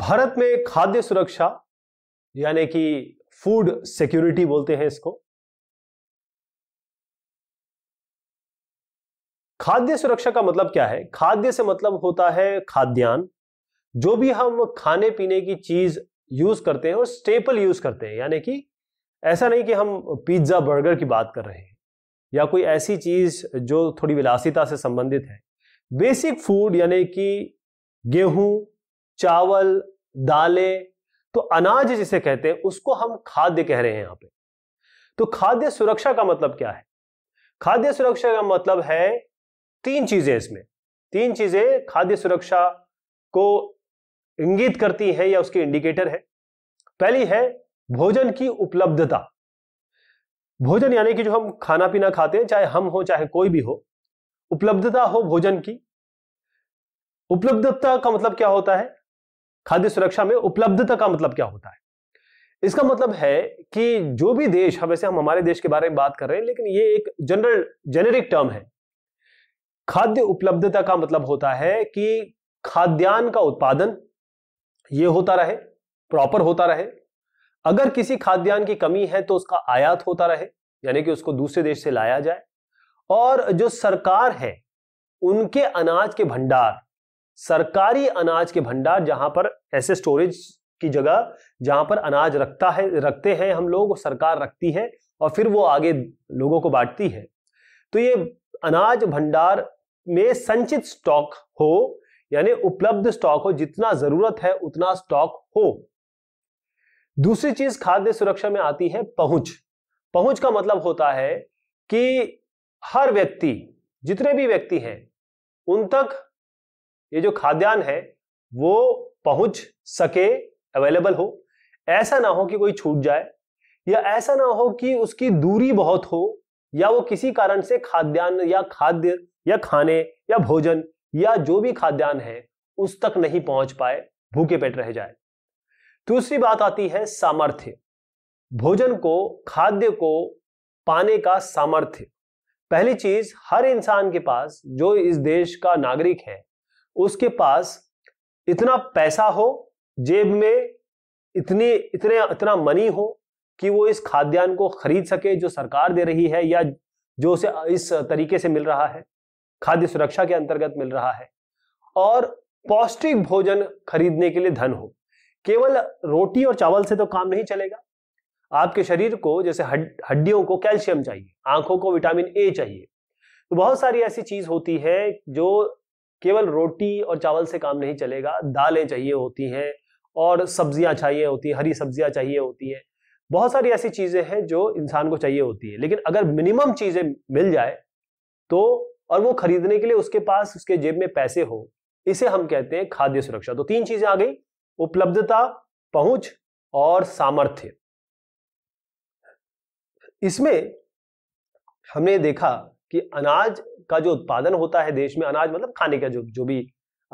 भारत में खाद्य सुरक्षा यानी कि फूड सिक्योरिटी बोलते हैं इसको खाद्य सुरक्षा का मतलब क्या है खाद्य से मतलब होता है खाद्यान्न जो भी हम खाने पीने की चीज यूज करते हैं और स्टेपल यूज करते हैं यानी कि ऐसा नहीं कि हम पिज्जा बर्गर की बात कर रहे हैं या कोई ऐसी चीज जो थोड़ी विलासिता से संबंधित है बेसिक फूड यानी कि गेहूं चावल दालें तो अनाज जिसे कहते हैं उसको हम खाद्य कह रहे हैं यहां पे तो खाद्य सुरक्षा का मतलब क्या है खाद्य सुरक्षा का मतलब है तीन चीजें इसमें तीन चीजें खाद्य सुरक्षा को इंगित करती है या उसके इंडिकेटर है पहली है भोजन की उपलब्धता भोजन यानी कि जो हम खाना पीना खाते हैं चाहे हम हो चाहे कोई भी हो उपलब्धता हो भोजन की उपलब्धता का मतलब क्या होता है खाद्य सुरक्षा में उपलब्धता का मतलब क्या होता है इसका मतलब है कि जो भी देश हम वैसे हम हमारे देश के बारे में बात कर रहे हैं लेकिन ये एक जनरल जेनेरिक टर्म है खाद्य उपलब्धता का मतलब होता है कि खाद्यान्न का उत्पादन ये होता रहे प्रॉपर होता रहे अगर किसी खाद्यान्न की कमी है तो उसका आयात होता रहे यानी कि उसको दूसरे देश से लाया जाए और जो सरकार है उनके अनाज के भंडार सरकारी अनाज के भंडार जहां पर ऐसे स्टोरेज की जगह जहां पर अनाज रखता है रखते हैं हम लोग सरकार रखती है और फिर वो आगे लोगों को बांटती है तो ये अनाज भंडार में संचित स्टॉक हो यानी उपलब्ध स्टॉक हो जितना जरूरत है उतना स्टॉक हो दूसरी चीज खाद्य सुरक्षा में आती है पहुंच पहुंच का मतलब होता है कि हर व्यक्ति जितने भी व्यक्ति हैं उन तक ये जो खाद्यान्न है वो पहुंच सके अवेलेबल हो ऐसा ना हो कि कोई छूट जाए या ऐसा ना हो कि उसकी दूरी बहुत हो या वो किसी कारण से खाद्यान्न या खाद्य या खाने या भोजन या जो भी खाद्यान्न है उस तक नहीं पहुंच पाए भूखे पेट रह जाए दूसरी बात आती है सामर्थ्य भोजन को खाद्य को पाने का सामर्थ्य पहली चीज हर इंसान के पास जो इस देश का नागरिक है उसके पास इतना पैसा हो जेब में इतनी इतने इतना मनी हो कि वो इस खाद्यान्न को खरीद सके जो सरकार दे रही है या जो उसे इस तरीके से मिल रहा है खाद्य सुरक्षा के अंतर्गत मिल रहा है और पौष्टिक भोजन खरीदने के लिए धन हो केवल रोटी और चावल से तो काम नहीं चलेगा आपके शरीर को जैसे हड्डियों को कैल्शियम चाहिए आंखों को विटामिन ए चाहिए तो बहुत सारी ऐसी चीज होती है जो केवल रोटी और चावल से काम नहीं चलेगा दालें चाहिए होती हैं और सब्जियां चाहिए होती हैं हरी सब्जियां चाहिए होती हैं बहुत सारी ऐसी चीजें हैं जो इंसान को चाहिए होती है लेकिन अगर मिनिमम चीजें मिल जाए तो और वो खरीदने के लिए उसके पास उसके जेब में पैसे हो इसे हम कहते हैं खाद्य सुरक्षा तो तीन चीजें आ गई उपलब्धता पहुंच और सामर्थ्य इसमें हमने देखा कि अनाज का जो उत्पादन होता है देश में अनाज मतलब खाने का जो जो भी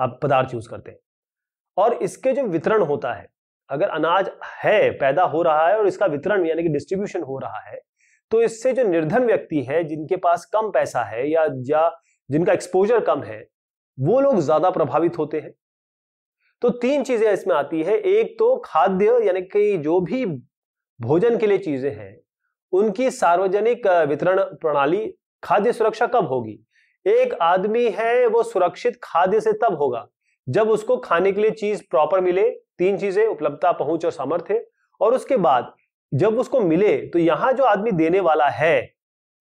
आप पदार्थ यूज करते हैं और इसके जो वितरण होता है अगर अनाज है पैदा हो रहा है और इसका वितरण यानी कि डिस्ट्रीब्यूशन हो रहा है तो इससे जो निर्धन व्यक्ति है जिनके पास कम पैसा है या या जिनका एक्सपोजर कम है वो लोग ज्यादा प्रभावित होते हैं तो तीन चीजें इसमें आती है एक तो खाद्य यानी कि जो भी भोजन के लिए चीजें हैं उनकी सार्वजनिक वितरण प्रणाली खाद्य सुरक्षा कब होगी एक आदमी है वो सुरक्षित खाद्य से तब होगा जब उसको खाने के लिए चीज प्रॉपर मिले तीन चीजें उपलब्धता पहुंच और सामर्थ्य और उसके बाद जब उसको मिले तो यहां जो आदमी देने वाला है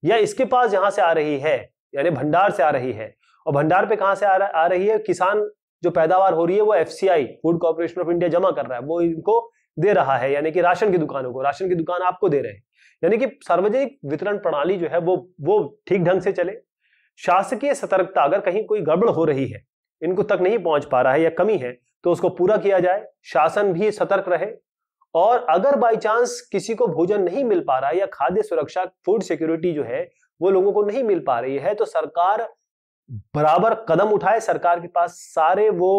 या इसके पास यहां से आ रही है यानी भंडार से आ रही है और भंडार पे कहां से आ, आ रही है किसान जो पैदावार हो रही है वो F food corporation of India जमा कर रहा है वो इनको दे रहा है यानी कि राशन की दुकानों को राशन की दुकान आपको दे रहे हैं यानी कि सार्वजनिक वितरण प्रणाली जो है वो वो ठीक ढंग से चले शासकीय सतर्कता अगर कहीं कोई गड़बड़ हो रही है इनको तक नहीं पहुंच पा रहा है या कमी है तो उसको पूरा किया जाए शासन भी सतर्क रहे और अगर बाई चांस किसी को भोजन नहीं मिल पा रहा है या खाद्य सुरक्षा फूड सिक्योरिटी जो है वो लोगों को नहीं मिल पा रही है तो सरकार बराबर कदम उठाए सरकार के पास सारे वो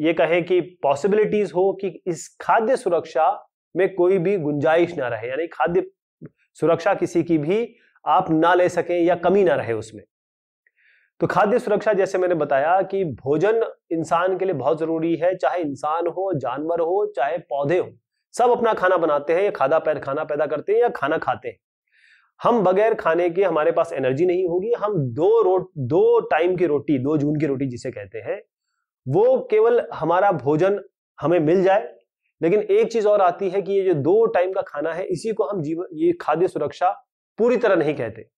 ये कहें कि पॉसिबिलिटीज हो कि इस खाद्य सुरक्षा में कोई भी गुंजाइश ना रहे यानी खाद्य सुरक्षा किसी की भी आप ना ले सकें या कमी ना रहे उसमें तो खाद्य सुरक्षा जैसे मैंने बताया कि भोजन इंसान के लिए बहुत जरूरी है चाहे इंसान हो जानवर हो चाहे पौधे हो सब अपना खाना बनाते हैं या खादा पैर खाना पैदा करते हैं या खाना खाते हैं हम बगैर खाने के हमारे पास एनर्जी नहीं होगी हम दो रोट दो टाइम की रोटी दो जून की रोटी जिसे कहते हैं वो केवल हमारा भोजन हमें मिल जाए लेकिन एक चीज और आती है कि ये जो दो टाइम का खाना है इसी को हम जीवन ये खाद्य सुरक्षा पूरी तरह नहीं कहते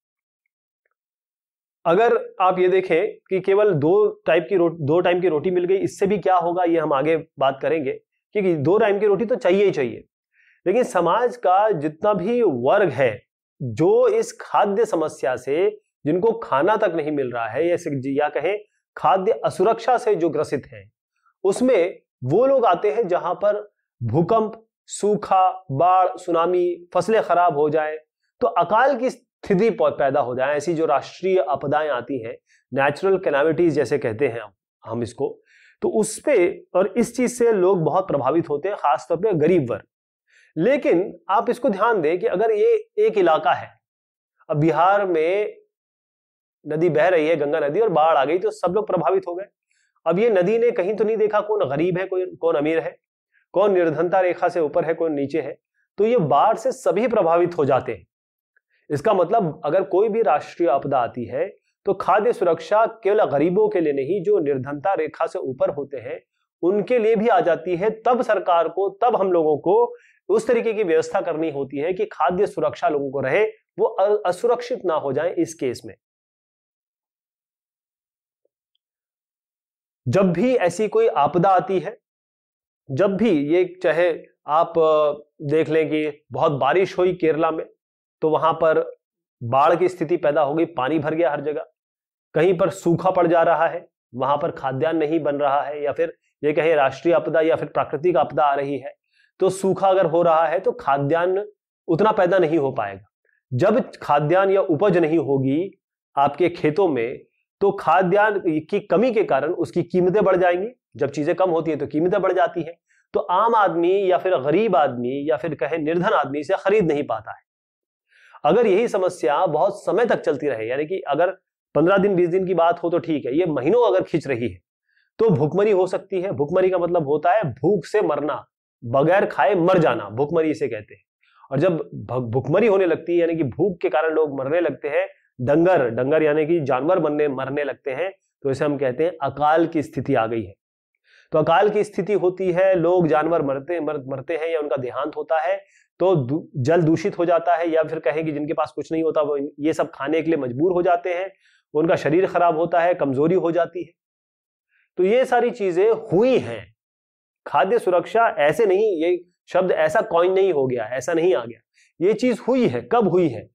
अगर आप ये देखें कि केवल दो टाइप की रोटी दो टाइम की रोटी मिल गई इससे भी क्या होगा ये हम आगे बात करेंगे क्योंकि दो टाइम की रोटी तो चाहिए ही चाहिए लेकिन समाज का जितना भी वर्ग है जो इस खाद्य समस्या से जिनको खाना तक नहीं मिल रहा है या, या कहें खाद्य असुरक्षा से जो ग्रसित हैं उसमें वो लोग आते हैं जहां पर भूकंप सूखा बाढ़ सुनामी फसलें खराब हो जाए तो अकाल की स्थिति पैदा हो जाए ऐसी जो राष्ट्रीय आपदाएं आती हैं नेचुरल कैलामिटीज जैसे कहते हैं हम हम इसको तो उस पर और इस चीज से लोग बहुत प्रभावित होते हैं खासतौर पर गरीब वर्ग लेकिन आप इसको ध्यान दें कि अगर ये एक इलाका है अब बिहार में नदी बह रही है गंगा नदी और बाढ़ आ गई तो सब लोग प्रभावित हो गए अब ये नदी ने कहीं तो नहीं देखा कौन गरीब है कोई कौन अमीर है कौन निर्धनता रेखा से ऊपर है कौन नीचे है तो ये बाढ़ से सभी प्रभावित हो जाते हैं इसका मतलब अगर कोई भी राष्ट्रीय आपदा आती है तो खाद्य सुरक्षा केवल गरीबों के लिए नहीं जो निर्धनता रेखा से ऊपर होते हैं उनके लिए भी आ जाती है तब सरकार को तब हम लोगों को उस तरीके की व्यवस्था करनी होती है कि खाद्य सुरक्षा लोगों को रहे वो असुरक्षित ना हो जाए इस केस में जब भी ऐसी कोई आपदा आती है जब भी ये चाहे आप देख लें कि बहुत बारिश हुई केरला में तो वहां पर बाढ़ की स्थिति पैदा हो गई पानी भर गया हर जगह कहीं पर सूखा पड़ जा रहा है वहां पर खाद्यान्न नहीं बन रहा है या फिर ये कहे राष्ट्रीय आपदा या फिर प्राकृतिक आपदा आ रही है तो सूखा अगर हो रहा है तो खाद्यान्न उतना पैदा नहीं हो पाएगा जब खाद्यान्न या उपज नहीं होगी आपके खेतों में तो खाद्यान्न की कमी के कारण उसकी कीमतें बढ़ जाएंगी जब चीजें कम होती है तो कीमतें बढ़ जाती है तो आम आदमी या फिर गरीब आदमी या फिर कहे निर्धन आदमी इसे खरीद नहीं पाता है अगर यही समस्या बहुत समय तक चलती रहे यानी कि अगर पंद्रह दिन बीस दिन की बात हो तो ठीक है ये महीनों अगर खींच रही है तो भुखमरी हो सकती है भुखमरी का मतलब होता है भूख से मरना बगैर खाए मर जाना भुखमरी इसे कहते हैं और जब भुखमरी होने लगती है यानी कि भूख के कारण लोग मरने लगते हैं डंगर डंगर यानी कि जानवर बनने मरने लगते हैं तो इसे हम कहते हैं अकाल की स्थिति आ गई है तो अकाल की स्थिति होती है लोग जानवर मरते मर, मरते हैं या उनका देहांत होता है तो जल दूषित हो जाता है या फिर कहें कि जिनके पास कुछ नहीं होता वो ये सब खाने के लिए मजबूर हो जाते हैं उनका शरीर खराब होता है कमजोरी हो जाती है तो ये सारी चीजें हुई हैं खाद्य सुरक्षा ऐसे नहीं ये शब्द ऐसा कॉइन नहीं हो गया ऐसा नहीं आ गया ये चीज हुई है कब हुई है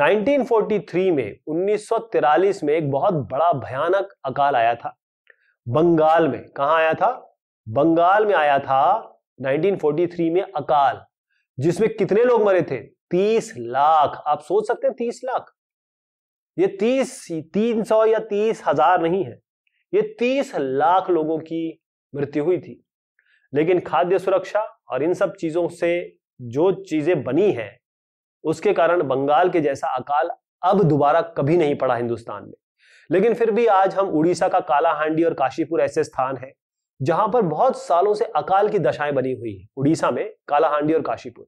1943 में 1943 में एक बहुत बड़ा भयानक अकाल आया था बंगाल में कहा आया था बंगाल में आया था 1943 में अकाल जिसमें कितने लोग मरे थे तीस लाख आप सोच सकते हैं तीस लाख ये तीस तीन सौ या तीस हजार नहीं है ये तीस लाख लोगों की मृत्यु हुई थी लेकिन खाद्य सुरक्षा और इन सब चीजों से जो चीजें बनी है उसके कारण बंगाल के जैसा अकाल अब दोबारा कभी नहीं पड़ा हिंदुस्तान में लेकिन फिर भी आज हम उड़ीसा का काला हांडी और काशीपुर ऐसे स्थान है जहां पर बहुत सालों से अकाल की दशाएं बनी हुई है उड़ीसा में कालाहांडी और काशीपुर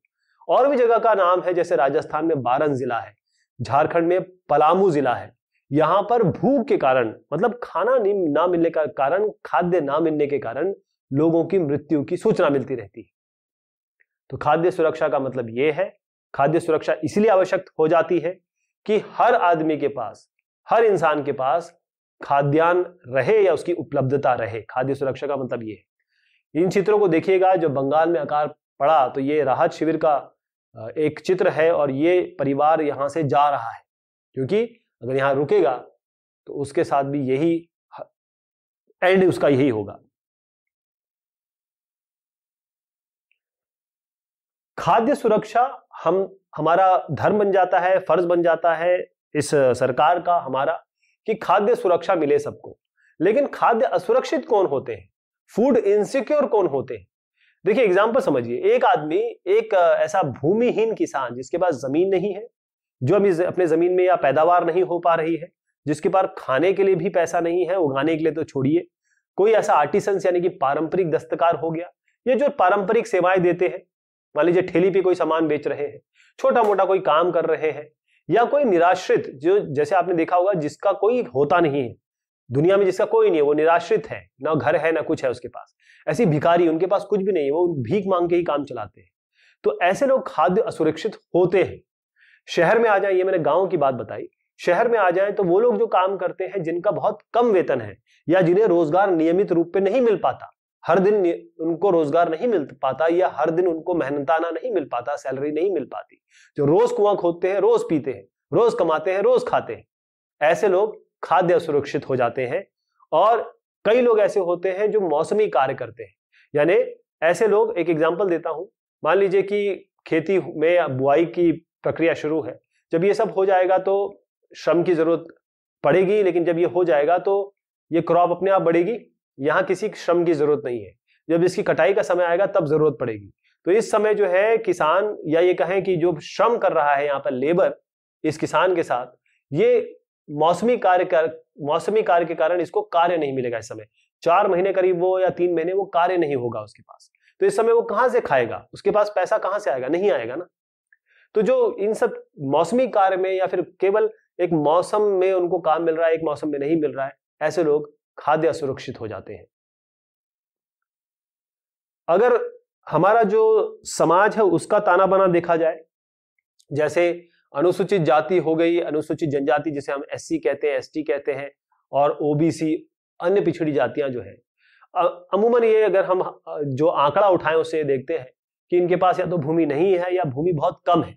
और भी जगह का नाम है जैसे राजस्थान में बारन जिला है झारखंड में पलामू जिला है यहां पर भूख के कारण मतलब खाना ना मिलने का कारण खाद्य ना मिलने के कारण लोगों की मृत्यु की सूचना मिलती रहती है तो खाद्य सुरक्षा का मतलब यह है खाद्य सुरक्षा इसलिए आवश्यक हो जाती है कि हर आदमी के पास हर इंसान के पास खाद्यान्न रहे या उसकी उपलब्धता रहे खाद्य सुरक्षा का मतलब ये है इन चित्रों को देखिएगा जो बंगाल में आकार पड़ा तो ये राहत शिविर का एक चित्र है और ये परिवार यहाँ से जा रहा है क्योंकि अगर यहाँ रुकेगा तो उसके साथ भी यही एंड उसका यही होगा खाद्य सुरक्षा हम हमारा धर्म बन जाता है फर्ज बन जाता है इस सरकार का हमारा कि खाद्य सुरक्षा मिले सबको लेकिन खाद्य असुरक्षित कौन होते हैं फूड इनसिक्योर कौन होते हैं देखिए एग्जाम्पल समझिए एक आदमी एक ऐसा भूमिहीन किसान जिसके पास जमीन नहीं है जो अभी अपने जमीन में या पैदावार नहीं हो पा रही है जिसके पास खाने के लिए भी पैसा नहीं है उगाने के लिए तो छोड़िए कोई ऐसा आर्टिसंस यानी कि पारंपरिक दस्तकार हो गया ये जो पारंपरिक सेवाएं देते हैं मान लीजिए ठेली पे कोई सामान बेच रहे हैं छोटा मोटा कोई काम कर रहे हैं या कोई निराश्रित जो जैसे आपने देखा होगा जिसका कोई होता नहीं है दुनिया में जिसका कोई नहीं है वो निराश्रित है ना घर है ना कुछ है उसके पास ऐसी भिखारी उनके पास कुछ भी नहीं है वो भीख मांग के ही काम चलाते हैं तो ऐसे लोग खाद्य असुरक्षित होते हैं शहर में आ जाए ये मैंने गाँव की बात बताई शहर में आ जाए तो वो लोग जो काम करते हैं जिनका बहुत कम वेतन है या जिन्हें रोजगार नियमित रूप में नहीं मिल पाता हर दिन उनको रोजगार नहीं मिल पाता या हर दिन उनको मेहनताना नहीं मिल पाता सैलरी नहीं मिल पाती जो रोज कुआं खोदते हैं रोज पीते हैं रोज कमाते हैं रोज खाते हैं ऐसे लोग खाद्य असुरक्षित हो जाते हैं और कई लोग ऐसे होते हैं जो मौसमी कार्य करते हैं यानी ऐसे लोग एक एग्जाम्पल देता हूं मान लीजिए कि खेती में बुआई की प्रक्रिया शुरू है जब ये सब हो जाएगा तो श्रम की जरूरत पड़ेगी लेकिन जब ये हो जाएगा तो ये क्रॉप अपने आप बढ़ेगी यहाँ किसी श्रम की जरूरत नहीं है जब इसकी कटाई का समय आएगा तब जरूरत पड़ेगी तो इस समय जो है किसान या ये कहें कि जो श्रम कर रहा है यहाँ पर लेबर इस किसान के साथ ये मौसमी कार्य कर मौसमी कार्य के कारण इसको कार्य नहीं मिलेगा इस समय चार महीने करीब वो या तीन महीने वो कार्य नहीं होगा उसके पास तो इस समय वो कहाँ से खाएगा उसके पास पैसा कहाँ से आएगा नहीं आएगा ना तो जो इन सब मौसमी कार्य में या फिर केवल एक मौसम में उनको काम मिल रहा है एक मौसम में नहीं मिल रहा है ऐसे लोग खाद्य असुरक्षित हो जाते हैं अगर हमारा जो समाज है उसका ताना बाना देखा जाए जैसे अनुसूचित जाति हो गई अनुसूचित जनजाति जिसे हम एस कहते हैं एस कहते हैं और ओबीसी अन्य पिछड़ी जातियां जो है अमूमन ये अगर हम जो आंकड़ा उठाएं उसे देखते हैं कि इनके पास या तो भूमि नहीं है या भूमि बहुत कम है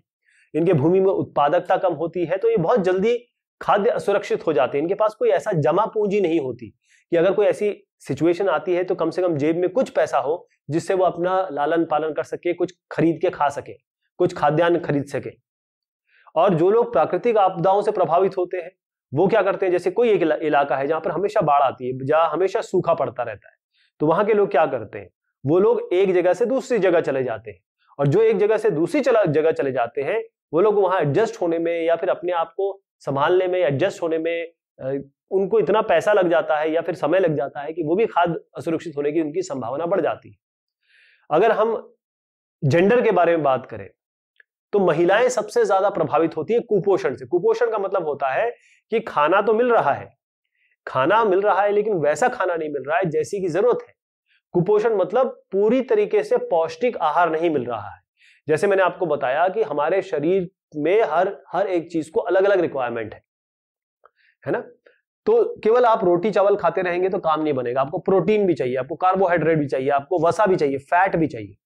इनके भूमि में उत्पादकता कम होती है तो ये बहुत जल्दी खाद्य असुरक्षित हो जाते हैं इनके पास कोई ऐसा जमा पूंजी नहीं होती कि अगर कोई ऐसी सिचुएशन आती है तो कम से कम जेब में कुछ पैसा हो जिससे वो अपना लालन पालन कर सके कुछ खरीद के खा सके कुछ खाद्यान्न खरीद सके और जो लोग प्राकृतिक आपदाओं से प्रभावित होते हैं वो क्या करते हैं जैसे कोई एक इलाका है जहां पर हमेशा बाढ़ आती है जहां हमेशा सूखा पड़ता रहता है तो वहां के लोग क्या करते हैं वो लोग एक जगह से दूसरी जगह चले जाते हैं और जो एक जगह से दूसरी जगह चले जाते हैं वो लोग वहां एडजस्ट होने में या फिर अपने आप को संभालने में एडजस्ट होने में उनको इतना पैसा लग जाता है या फिर समय लग जाता है कि वो भी खाद असुरक्षित होने की उनकी संभावना बढ़ जाती है अगर हम जेंडर के बारे में बात करें तो महिलाएं सबसे ज्यादा प्रभावित होती है कुपोषण से कुपोषण का मतलब होता है कि खाना तो मिल रहा है खाना मिल रहा है लेकिन वैसा खाना नहीं मिल रहा है जैसी की जरूरत है कुपोषण मतलब पूरी तरीके से पौष्टिक आहार नहीं मिल रहा है जैसे मैंने आपको बताया कि हमारे शरीर में हर हर एक चीज को अलग अलग रिक्वायरमेंट है है ना तो केवल आप रोटी चावल खाते रहेंगे तो काम नहीं बनेगा आपको प्रोटीन भी चाहिए आपको कार्बोहाइड्रेट भी चाहिए आपको वसा भी चाहिए फैट भी चाहिए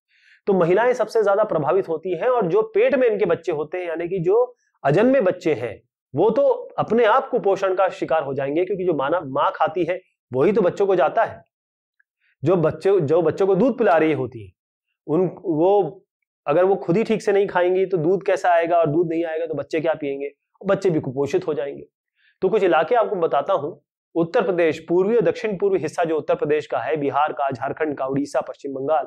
तो महिलाएं सबसे ज्यादा प्रभावित होती हैं और जो पेट में इनके बच्चे होते हैं यानी कि जो अजन्मे बच्चे हैं वो तो अपने आप कुपोषण का शिकार हो जाएंगे क्योंकि जो माना माँ खाती है वही तो बच्चों को जाता है जो बच्चे जो बच्चों को दूध पिला रही होती है उन वो अगर वो खुद ही ठीक से नहीं खाएंगी तो दूध कैसा आएगा और दूध नहीं आएगा तो बच्चे क्या पिएंगे बच्चे भी कुपोषित हो जाएंगे तो कुछ इलाके आपको बताता हूं उत्तर प्रदेश पूर्वी और दक्षिण पूर्वी हिस्सा जो उत्तर प्रदेश का है बिहार का झारखंड का उड़ीसा पश्चिम बंगाल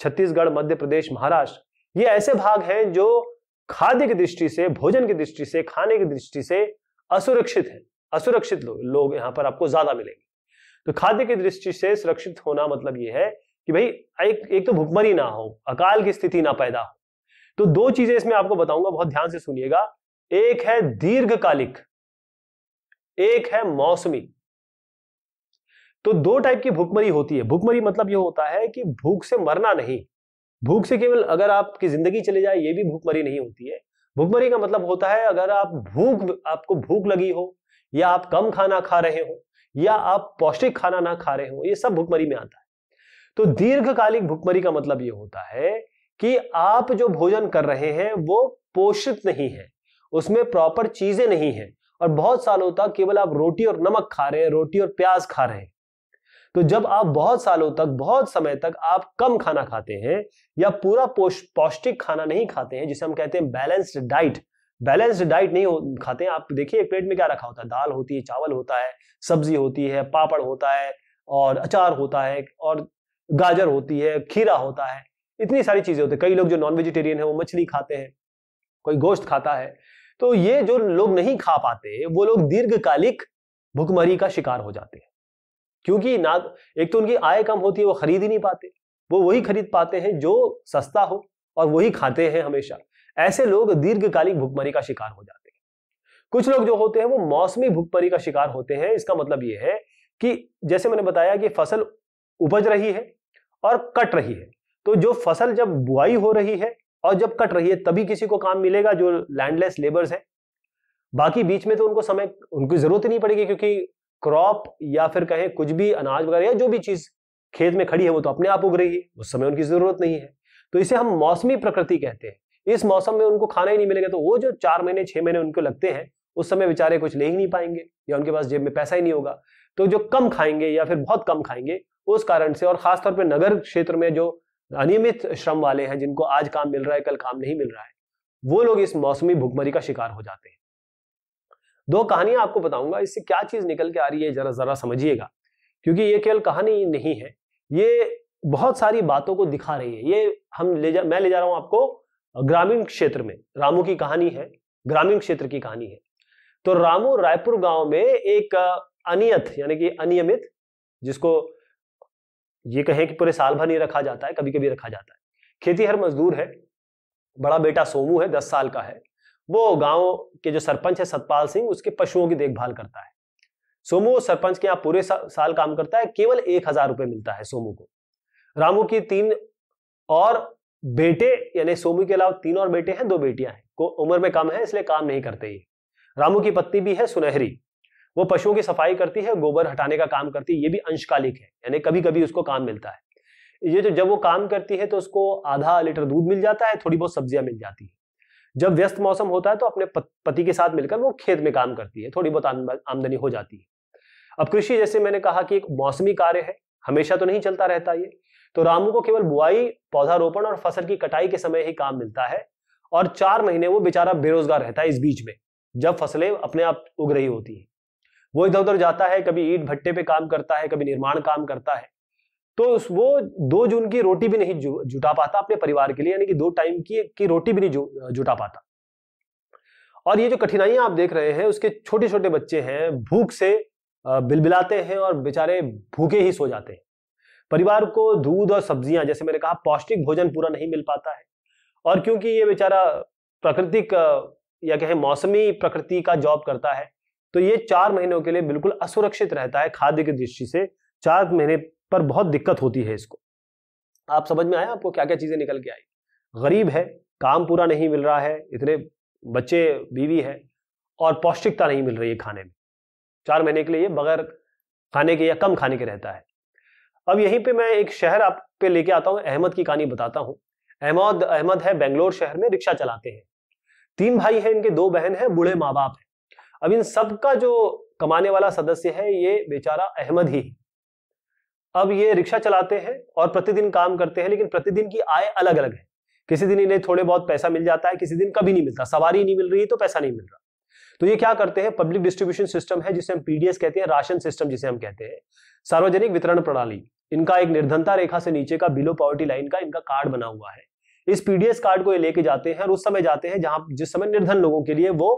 छत्तीसगढ़ मध्य प्रदेश महाराष्ट्र ये ऐसे भाग हैं जो खाद्य की दृष्टि से भोजन की दृष्टि से खाने की दृष्टि से असुरक्षित है असुरक्षित लोग लो यहाँ पर आपको ज्यादा मिलेंगे तो खाद्य की दृष्टि से सुरक्षित होना मतलब यह है कि भाई एक एक तो भुखमरी ना हो अकाल की स्थिति ना पैदा हो तो दो चीजें इसमें आपको बताऊंगा बहुत ध्यान से सुनिएगा एक है दीर्घकालिक एक है मौसमी तो दो टाइप की भूखमरी होती है भूखमरी मतलब यह होता है कि भूख से मरना नहीं भूख से केवल अगर आपकी जिंदगी चले जाए ये भी भूखमरी नहीं होती है भूखमरी का मतलब होता है अगर आप भूख आपको भूख लगी हो या आप कम खाना खा रहे हो या आप पौष्टिक खाना ना खा रहे हो ये सब भूखमरी में आता है तो दीर्घकालिक भूखमरी का मतलब ये होता है कि आप जो भोजन कर रहे हैं वो पोषित नहीं है उसमें प्रॉपर चीजें नहीं है और बहुत सालों तक केवल आप रोटी और नमक खा रहे हैं रोटी और प्याज खा रहे हैं तो जब आप बहुत सालों तक बहुत समय तक आप कम खाना खाते हैं या पूरा पौष्टिक खाना नहीं खाते हैं जिसे हम कहते हैं बैलेंस्ड डाइट बैलेंस्ड डाइट नहीं हो, खाते हैं आप देखिए एक प्लेट में क्या रखा होता है दाल होती है चावल होता है सब्जी होती है पापड़ होता है और अचार होता है और गाजर होती है खीरा होता है इतनी सारी चीजें होती है कई लोग जो नॉन वेजिटेरियन है वो मछली खाते हैं कोई गोश्त खाता है तो ये जो लोग नहीं खा पाते वो लोग दीर्घकालिक भुखमरी का शिकार हो जाते हैं क्योंकि ना एक तो उनकी आय कम होती है वो खरीद ही नहीं पाते वो वही खरीद पाते हैं जो सस्ता हो और वही खाते हैं हमेशा ऐसे लोग दीर्घकालिक भुखमरी का शिकार हो जाते हैं कुछ लोग जो होते हैं वो मौसमी भुखमरी का शिकार होते हैं इसका मतलब ये है कि जैसे मैंने बताया कि फसल उपज रही है और कट रही है तो जो फसल जब बुआई हो रही है और जब कट रही है तभी किसी को काम मिलेगा जो लैंडलेस लेबर्स हैं बाकी बीच में तो उनको समय उनकी जरूरत ही नहीं पड़ेगी क्योंकि क्रॉप या फिर कहें कुछ भी अनाज वगैरह या जो भी चीज खेत में खड़ी है वो तो अपने आप उग रही है उस समय उनकी जरूरत नहीं है तो इसे हम मौसमी प्रकृति कहते हैं इस मौसम में उनको खाना ही नहीं मिलेगा तो वो जो चार महीने छह महीने उनको लगते हैं उस समय बेचारे कुछ ले ही नहीं पाएंगे या उनके पास जेब में पैसा ही नहीं होगा तो जो कम खाएंगे या फिर बहुत कम खाएंगे उस कारण से और खासतौर पर नगर क्षेत्र में जो अनियमित श्रम वाले हैं जिनको आज काम मिल रहा है कल काम नहीं मिल रहा है वो लोग इस मौसमी भुखमरी का शिकार हो जाते हैं दो कहानियां आपको बताऊंगा इससे क्या चीज निकल के आ रही है जरा जरा समझिएगा क्योंकि ये केवल कहानी नहीं है ये बहुत सारी बातों को दिखा रही है ये हम ले जा मैं ले जा रहा हूं आपको ग्रामीण क्षेत्र में रामू की कहानी है ग्रामीण क्षेत्र की कहानी है तो रामू रायपुर गांव में एक अनियत यानी कि अनियमित जिसको ये कहें कि पूरे साल भर नहीं रखा जाता है कभी कभी रखा जाता है खेती हर मजदूर है बड़ा बेटा सोमू है दस साल का है वो गांव के जो सरपंच है सतपाल सिंह उसके पशुओं की देखभाल करता है सोमू सरपंच के यहाँ पूरे सा, साल काम करता है केवल एक हजार रुपये मिलता है सोमू को रामू की तीन और बेटे यानी सोमू के अलावा तीन और बेटे हैं दो बेटियां हैं को उम्र में कम है इसलिए काम नहीं करते ये रामू की पत्नी भी है सुनहरी वो पशुओं की सफाई करती है गोबर हटाने का काम करती है ये भी अंशकालिक है यानी कभी कभी उसको काम मिलता है ये जो जब वो काम करती है तो उसको आधा लीटर दूध मिल जाता है थोड़ी बहुत सब्जियां मिल जाती है जब व्यस्त मौसम होता है तो अपने पति के साथ मिलकर वो खेत में काम करती है थोड़ी बहुत आमदनी हो जाती है अब कृषि जैसे मैंने कहा कि एक मौसमी कार्य है हमेशा तो नहीं चलता रहता ये तो रामू को केवल बुआई पौधारोपण और फसल की कटाई के समय ही काम मिलता है और चार महीने वो बेचारा बेरोजगार रहता है इस बीच में जब फसलें अपने आप उग रही होती हैं वो इधर उधर जाता है कभी ईट भट्टे पे काम करता है कभी निर्माण काम करता है तो उस वो दो जून की रोटी भी नहीं जुटा पाता अपने परिवार के लिए यानी कि दो टाइम की की रोटी भी नहीं जुटा पाता और ये जो कठिनाइयां आप देख रहे हैं उसके छोटे छोटे बच्चे हैं भूख से बिलबिलाते हैं और बेचारे भूखे ही सो जाते हैं परिवार को दूध और सब्जियां जैसे मैंने कहा पौष्टिक भोजन पूरा नहीं मिल पाता है और क्योंकि ये बेचारा प्राकृतिक या कहें मौसमी प्रकृति का जॉब करता है तो ये चार महीनों के लिए बिल्कुल असुरक्षित रहता है खाद्य की दृष्टि से चार महीने पर बहुत दिक्कत होती है इसको आप समझ में आया आपको क्या क्या चीजें निकल के आई गरीब है काम पूरा नहीं मिल रहा है इतने बच्चे बीवी है और पौष्टिकता नहीं मिल रही है खाने में चार महीने के लिए ये बगैर खाने के या कम खाने के रहता है अब यहीं पे मैं एक शहर आप पे लेके आता हूँ अहमद की कहानी बताता हूँ अहमद अहमद है बेंगलोर शहर में रिक्शा चलाते हैं तीन भाई हैं इनके दो बहन है बूढ़े माँ बाप अब इन सब का जो कमाने वाला सदस्य है ये बेचारा अहमद ही अब ये रिक्शा चलाते हैं और प्रतिदिन काम करते हैं लेकिन प्रतिदिन की आय अलग अलग है किसी दिन इन्हें थोड़े बहुत पैसा मिल जाता है किसी दिन कभी नहीं मिलता सवारी नहीं मिल रही तो पैसा नहीं मिल रहा तो ये क्या करते हैं पब्लिक डिस्ट्रीब्यूशन सिस्टम है जिसे हम पीडीएस कहते हैं राशन सिस्टम जिसे हम कहते हैं सार्वजनिक वितरण प्रणाली इनका एक निर्धनता रेखा से नीचे का बिलो पॉवर्टी लाइन का इनका कार्ड बना हुआ है इस पीडीएस कार्ड को ये लेके जाते हैं और उस समय जाते हैं जहां जिस समय निर्धन लोगों के लिए वो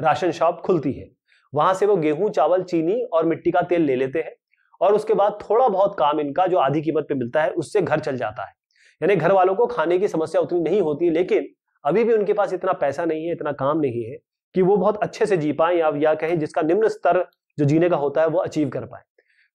राशन शॉप खुलती है वहां से वो गेहूं चावल चीनी और मिट्टी का तेल ले लेते हैं और उसके बाद थोड़ा बहुत काम इनका जो आधी कीमत पे मिलता है उससे घर चल जाता है यानी घर वालों को खाने की समस्या उतनी नहीं होती लेकिन अभी भी उनके पास इतना पैसा नहीं है इतना काम नहीं है कि वो बहुत अच्छे से जी पाए या, या कहें जिसका निम्न स्तर जो जीने का होता है वो अचीव कर पाए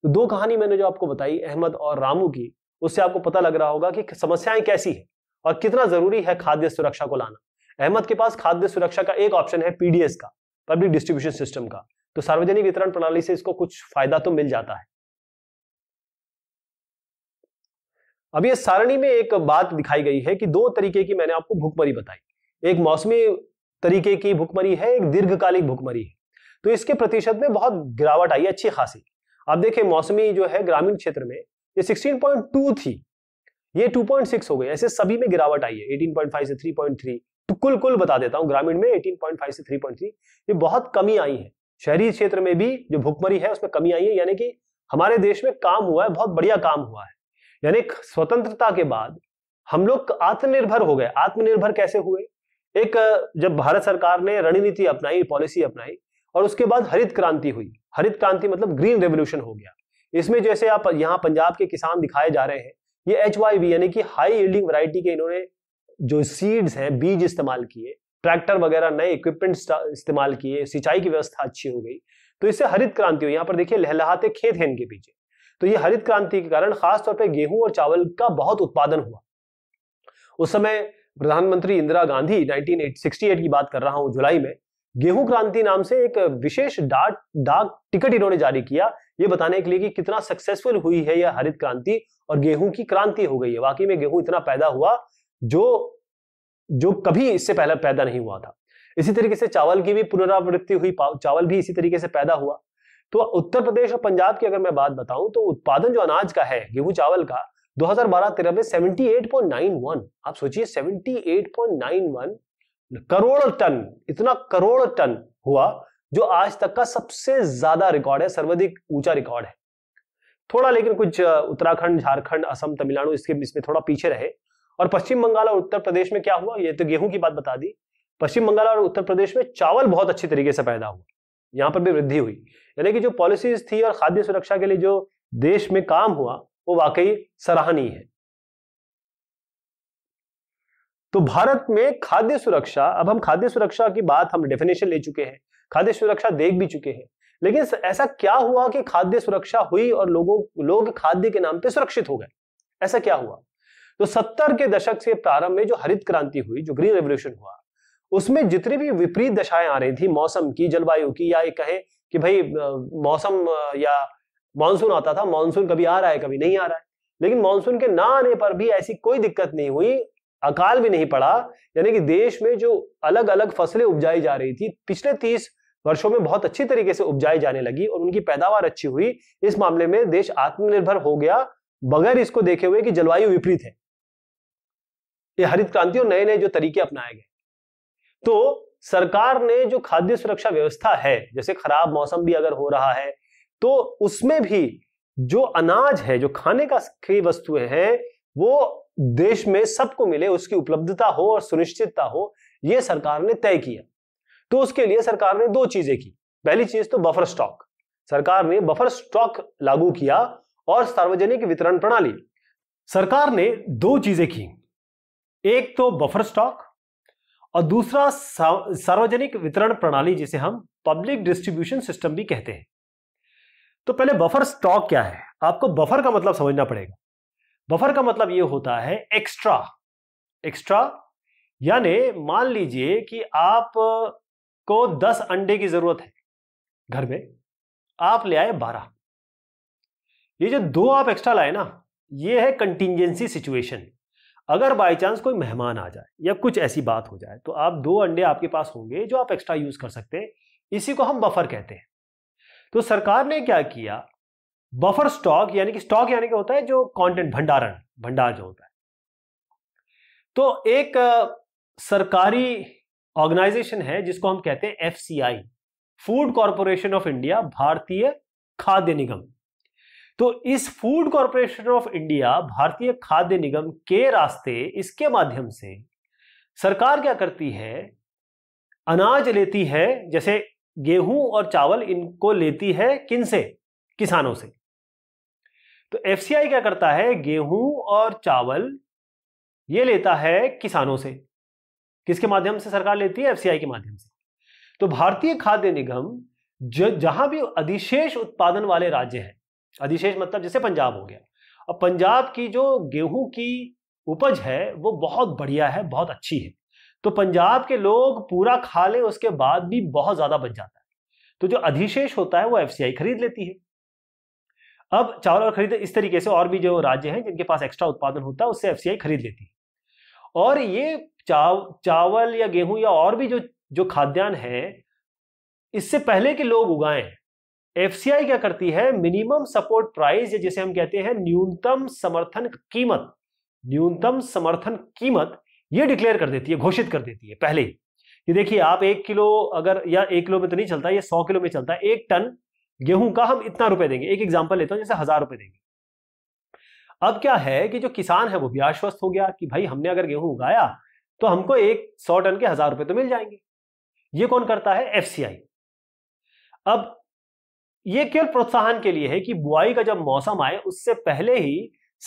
तो दो कहानी मैंने जो आपको बताई अहमद और रामू की उससे आपको पता लग रहा होगा कि समस्याएं कैसी है और कितना जरूरी है खाद्य सुरक्षा को लाना अहमद के पास खाद्य सुरक्षा का एक ऑप्शन है पीडीएस का पब्लिक डिस्ट्रीब्यूशन सिस्टम का तो सार्वजनिक वितरण प्रणाली से इसको कुछ फायदा तो मिल जाता है अब ये सारणी में एक बात दिखाई गई है कि दो तरीके की मैंने आपको भुखमरी बताई एक मौसमी तरीके की भुखमरी है एक दीर्घकालिक भुखमरी है तो इसके प्रतिशत में बहुत गिरावट आई अच्छी खासी अब देखिए मौसमी जो है ग्रामीण क्षेत्र में ये 16.2 थी ये 2.6 हो गई ऐसे सभी में गिरावट आई है 18.5 से तो कुल कुल बता देता हूँ ग्रामीण में 18.5 से 3.3 ये बहुत कमी आई है शहरी क्षेत्र में भी जो भुखमरी है उसमें कमी आई है यानी कि हमारे देश में काम हुआ है बहुत बढ़िया काम हुआ है यानी स्वतंत्रता के बाद हम लोग आत्मनिर्भर हो गए आत्मनिर्भर कैसे हुए एक जब भारत सरकार ने रणनीति अपनाई पॉलिसी अपनाई और उसके बाद हरित क्रांति हुई हरित क्रांति मतलब ग्रीन रेवोल्यूशन हो गया इसमें जैसे आप यहाँ पंजाब के किसान दिखाए जा रहे हैं ये एच यानी कि हाई यील्डिंग वैरायटी के इन्होंने जो सीड्स है बीज इस्तेमाल किए ट्रैक्टर वगैरह नए इक्विपमेंट इस्तेमाल किए सिंचाई की व्यवस्था अच्छी हो गई तो इससे हरित क्रांति हो यहाँ पर देखिए लहलाते खेत हैं इनके पीछे तो ये हरित क्रांति के कारण खासतौर पर गेहूं और चावल का बहुत उत्पादन हुआ उस समय प्रधानमंत्री इंदिरा गांधी 1968 की बात कर रहा हूं जुलाई में गेहूं क्रांति नाम से एक विशेष डाक डाक टिकट इन्होंने जारी किया ये बताने के लिए कि कितना सक्सेसफुल हुई है यह हरित क्रांति और गेहूं की क्रांति हो गई है वाकई में गेहूं इतना पैदा हुआ जो जो कभी इससे पहले पैदा नहीं हुआ था इसी तरीके से चावल की भी पुनरावृत्ति हुई चावल भी इसी तरीके से पैदा हुआ तो उत्तर प्रदेश और पंजाब की अगर मैं बात बताऊं तो उत्पादन जो अनाज का है गेहूं चावल का 2012-13 में 78.91 आप सोचिए 78.91 करोड़ टन इतना करोड़ टन हुआ जो आज तक का सबसे ज्यादा रिकॉर्ड है सर्वाधिक ऊंचा रिकॉर्ड है थोड़ा लेकिन कुछ उत्तराखंड झारखंड असम तमिलनाडु इसके इसमें थोड़ा पीछे रहे और पश्चिम बंगाल और उत्तर प्रदेश में क्या हुआ ये तो गेहूं की बात बता दी पश्चिम बंगाल और उत्तर प्रदेश में चावल बहुत अच्छी तरीके से पैदा हुआ यहाँ पर भी वृद्धि हुई यानी कि जो पॉलिसीज थी और खाद्य सुरक्षा के लिए जो देश में काम हुआ वो वाकई सराहनीय है तो भारत में खाद्य सुरक्षा अब हम खाद्य सुरक्षा की बात हम डेफिनेशन ले चुके हैं खाद्य सुरक्षा देख भी चुके हैं लेकिन ऐसा क्या हुआ कि खाद्य सुरक्षा हुई और लोगों लोग खाद्य के नाम पर सुरक्षित हो गए ऐसा क्या हुआ तो सत्तर के दशक से प्रारंभ में जो हरित क्रांति हुई जो ग्रीन रेवोल्यूशन हुआ उसमें जितनी भी विपरीत दशाएं आ रही थी मौसम की जलवायु की या ये कहें कि भाई मौसम या मानसून आता था मानसून कभी आ रहा है कभी नहीं आ रहा है लेकिन मानसून के ना आने पर भी ऐसी कोई दिक्कत नहीं हुई अकाल भी नहीं पड़ा यानी कि देश में जो अलग अलग फसलें उपजाई जा रही थी पिछले तीस वर्षों में बहुत अच्छी तरीके से उपजाई जाने लगी और उनकी पैदावार अच्छी हुई इस मामले में देश आत्मनिर्भर हो गया बगैर इसको देखे हुए कि जलवायु विपरीत है ये हरित क्रांति और नए नए जो तरीके अपनाए गए तो सरकार ने जो खाद्य सुरक्षा व्यवस्था है जैसे खराब मौसम भी अगर हो रहा है तो उसमें भी जो अनाज है जो खाने का की वस्तुएं हैं वो देश में सबको मिले उसकी उपलब्धता हो और सुनिश्चितता हो ये सरकार ने तय किया तो उसके लिए सरकार ने दो चीजें की पहली चीज तो बफर स्टॉक सरकार ने बफर स्टॉक लागू किया और सार्वजनिक वितरण प्रणाली सरकार ने दो चीजें की एक तो बफर स्टॉक और दूसरा सार्वजनिक वितरण प्रणाली जिसे हम पब्लिक डिस्ट्रीब्यूशन सिस्टम भी कहते हैं तो पहले बफर स्टॉक क्या है आपको बफर का मतलब समझना पड़ेगा बफर का मतलब यह होता है एक्स्ट्रा एक्स्ट्रा यानी मान लीजिए कि आप को 10 अंडे की जरूरत है घर में आप ले आए 12 ये जो दो आप एक्स्ट्रा लाए ना ये है कंटिजेंसी सिचुएशन अगर बाय चांस कोई मेहमान आ जाए या कुछ ऐसी बात हो जाए तो आप दो अंडे आपके पास होंगे जो आप एक्स्ट्रा यूज कर सकते हैं इसी को हम बफर कहते हैं तो सरकार ने क्या किया बफर स्टॉक यानी कि स्टॉक यानी कि होता है जो कंटेंट भंडारण भंडार जो होता है तो एक सरकारी ऑर्गेनाइजेशन है जिसको हम कहते हैं F food corporation of India भारतीय खाद्य निगम तो इस फूड कॉरपोरेशन ऑफ इंडिया भारतीय खाद्य निगम के रास्ते इसके माध्यम से सरकार क्या करती है अनाज लेती है जैसे गेहूं और चावल इनको लेती है किन से किसानों से तो एफ क्या करता है गेहूं और चावल ये लेता है किसानों से किसके माध्यम से सरकार लेती है एफ के माध्यम से तो भारतीय खाद्य निगम जहां भी अधिशेष उत्पादन वाले राज्य हैं अधिशेष मतलब जैसे पंजाब हो गया अब पंजाब की जो गेहूं की उपज है वो बहुत बढ़िया है बहुत अच्छी है तो पंजाब के लोग पूरा खा लें उसके बाद भी बहुत ज़्यादा बच जाता है तो जो अधिशेष होता है वो एफ खरीद लेती है अब चावल और खरीद इस तरीके से और भी जो राज्य हैं जिनके पास एक्स्ट्रा उत्पादन होता है उससे एफ खरीद लेती है और ये चाव चावल या गेहूं या और भी जो जो खाद्यान्न है इससे पहले के लोग उगाएं एफ क्या करती है मिनिमम सपोर्ट प्राइस या जिसे हम कहते हैं न्यूनतम समर्थन कीमत न्यूनतम समर्थन कीमत ये डिक्लेयर कर देती है घोषित कर देती है पहले ये देखिए आप एक किलो अगर या एक किलो में तो नहीं चलता ये सौ किलो में चलता है एक टन गेहूं का हम इतना रुपए देंगे एक एग्जाम्पल लेता हूं जैसे हजार रुपए देंगे अब क्या है कि जो किसान है वो भी आश्वस्त हो गया कि भाई हमने अगर गेहूं उगाया तो हमको एक सौ टन के हजार रुपए तो मिल जाएंगे ये कौन करता है एफसीआई अब ये केवल प्रोत्साहन के लिए है कि बुआई का जब मौसम आए उससे पहले ही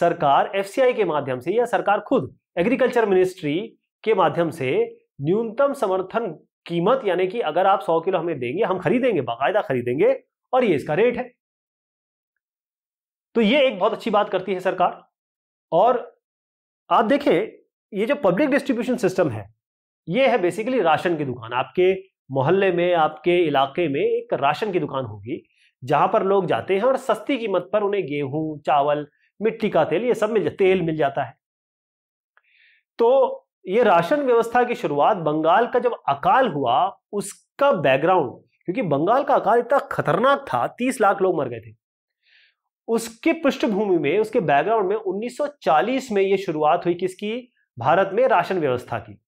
सरकार एफ के माध्यम से या सरकार खुद एग्रीकल्चर मिनिस्ट्री के माध्यम से न्यूनतम समर्थन कीमत यानी कि अगर आप 100 किलो हमें देंगे हम खरीदेंगे बाकायदा खरीदेंगे और ये इसका रेट है तो ये एक बहुत अच्छी बात करती है सरकार और आप देखें ये जो पब्लिक डिस्ट्रीब्यूशन सिस्टम है ये है बेसिकली राशन की दुकान आपके मोहल्ले में आपके इलाके में एक राशन की दुकान होगी जहां पर लोग जाते हैं और सस्ती कीमत पर उन्हें गेहूं चावल मिट्टी का तेल ये सब मिल जाता तेल मिल जाता है तो ये राशन व्यवस्था की शुरुआत बंगाल का जब अकाल हुआ उसका बैकग्राउंड क्योंकि बंगाल का अकाल इतना खतरनाक था तीस लाख लोग मर गए थे उसके पृष्ठभूमि में उसके बैकग्राउंड में 1940 में ये शुरुआत हुई किसकी भारत में राशन व्यवस्था की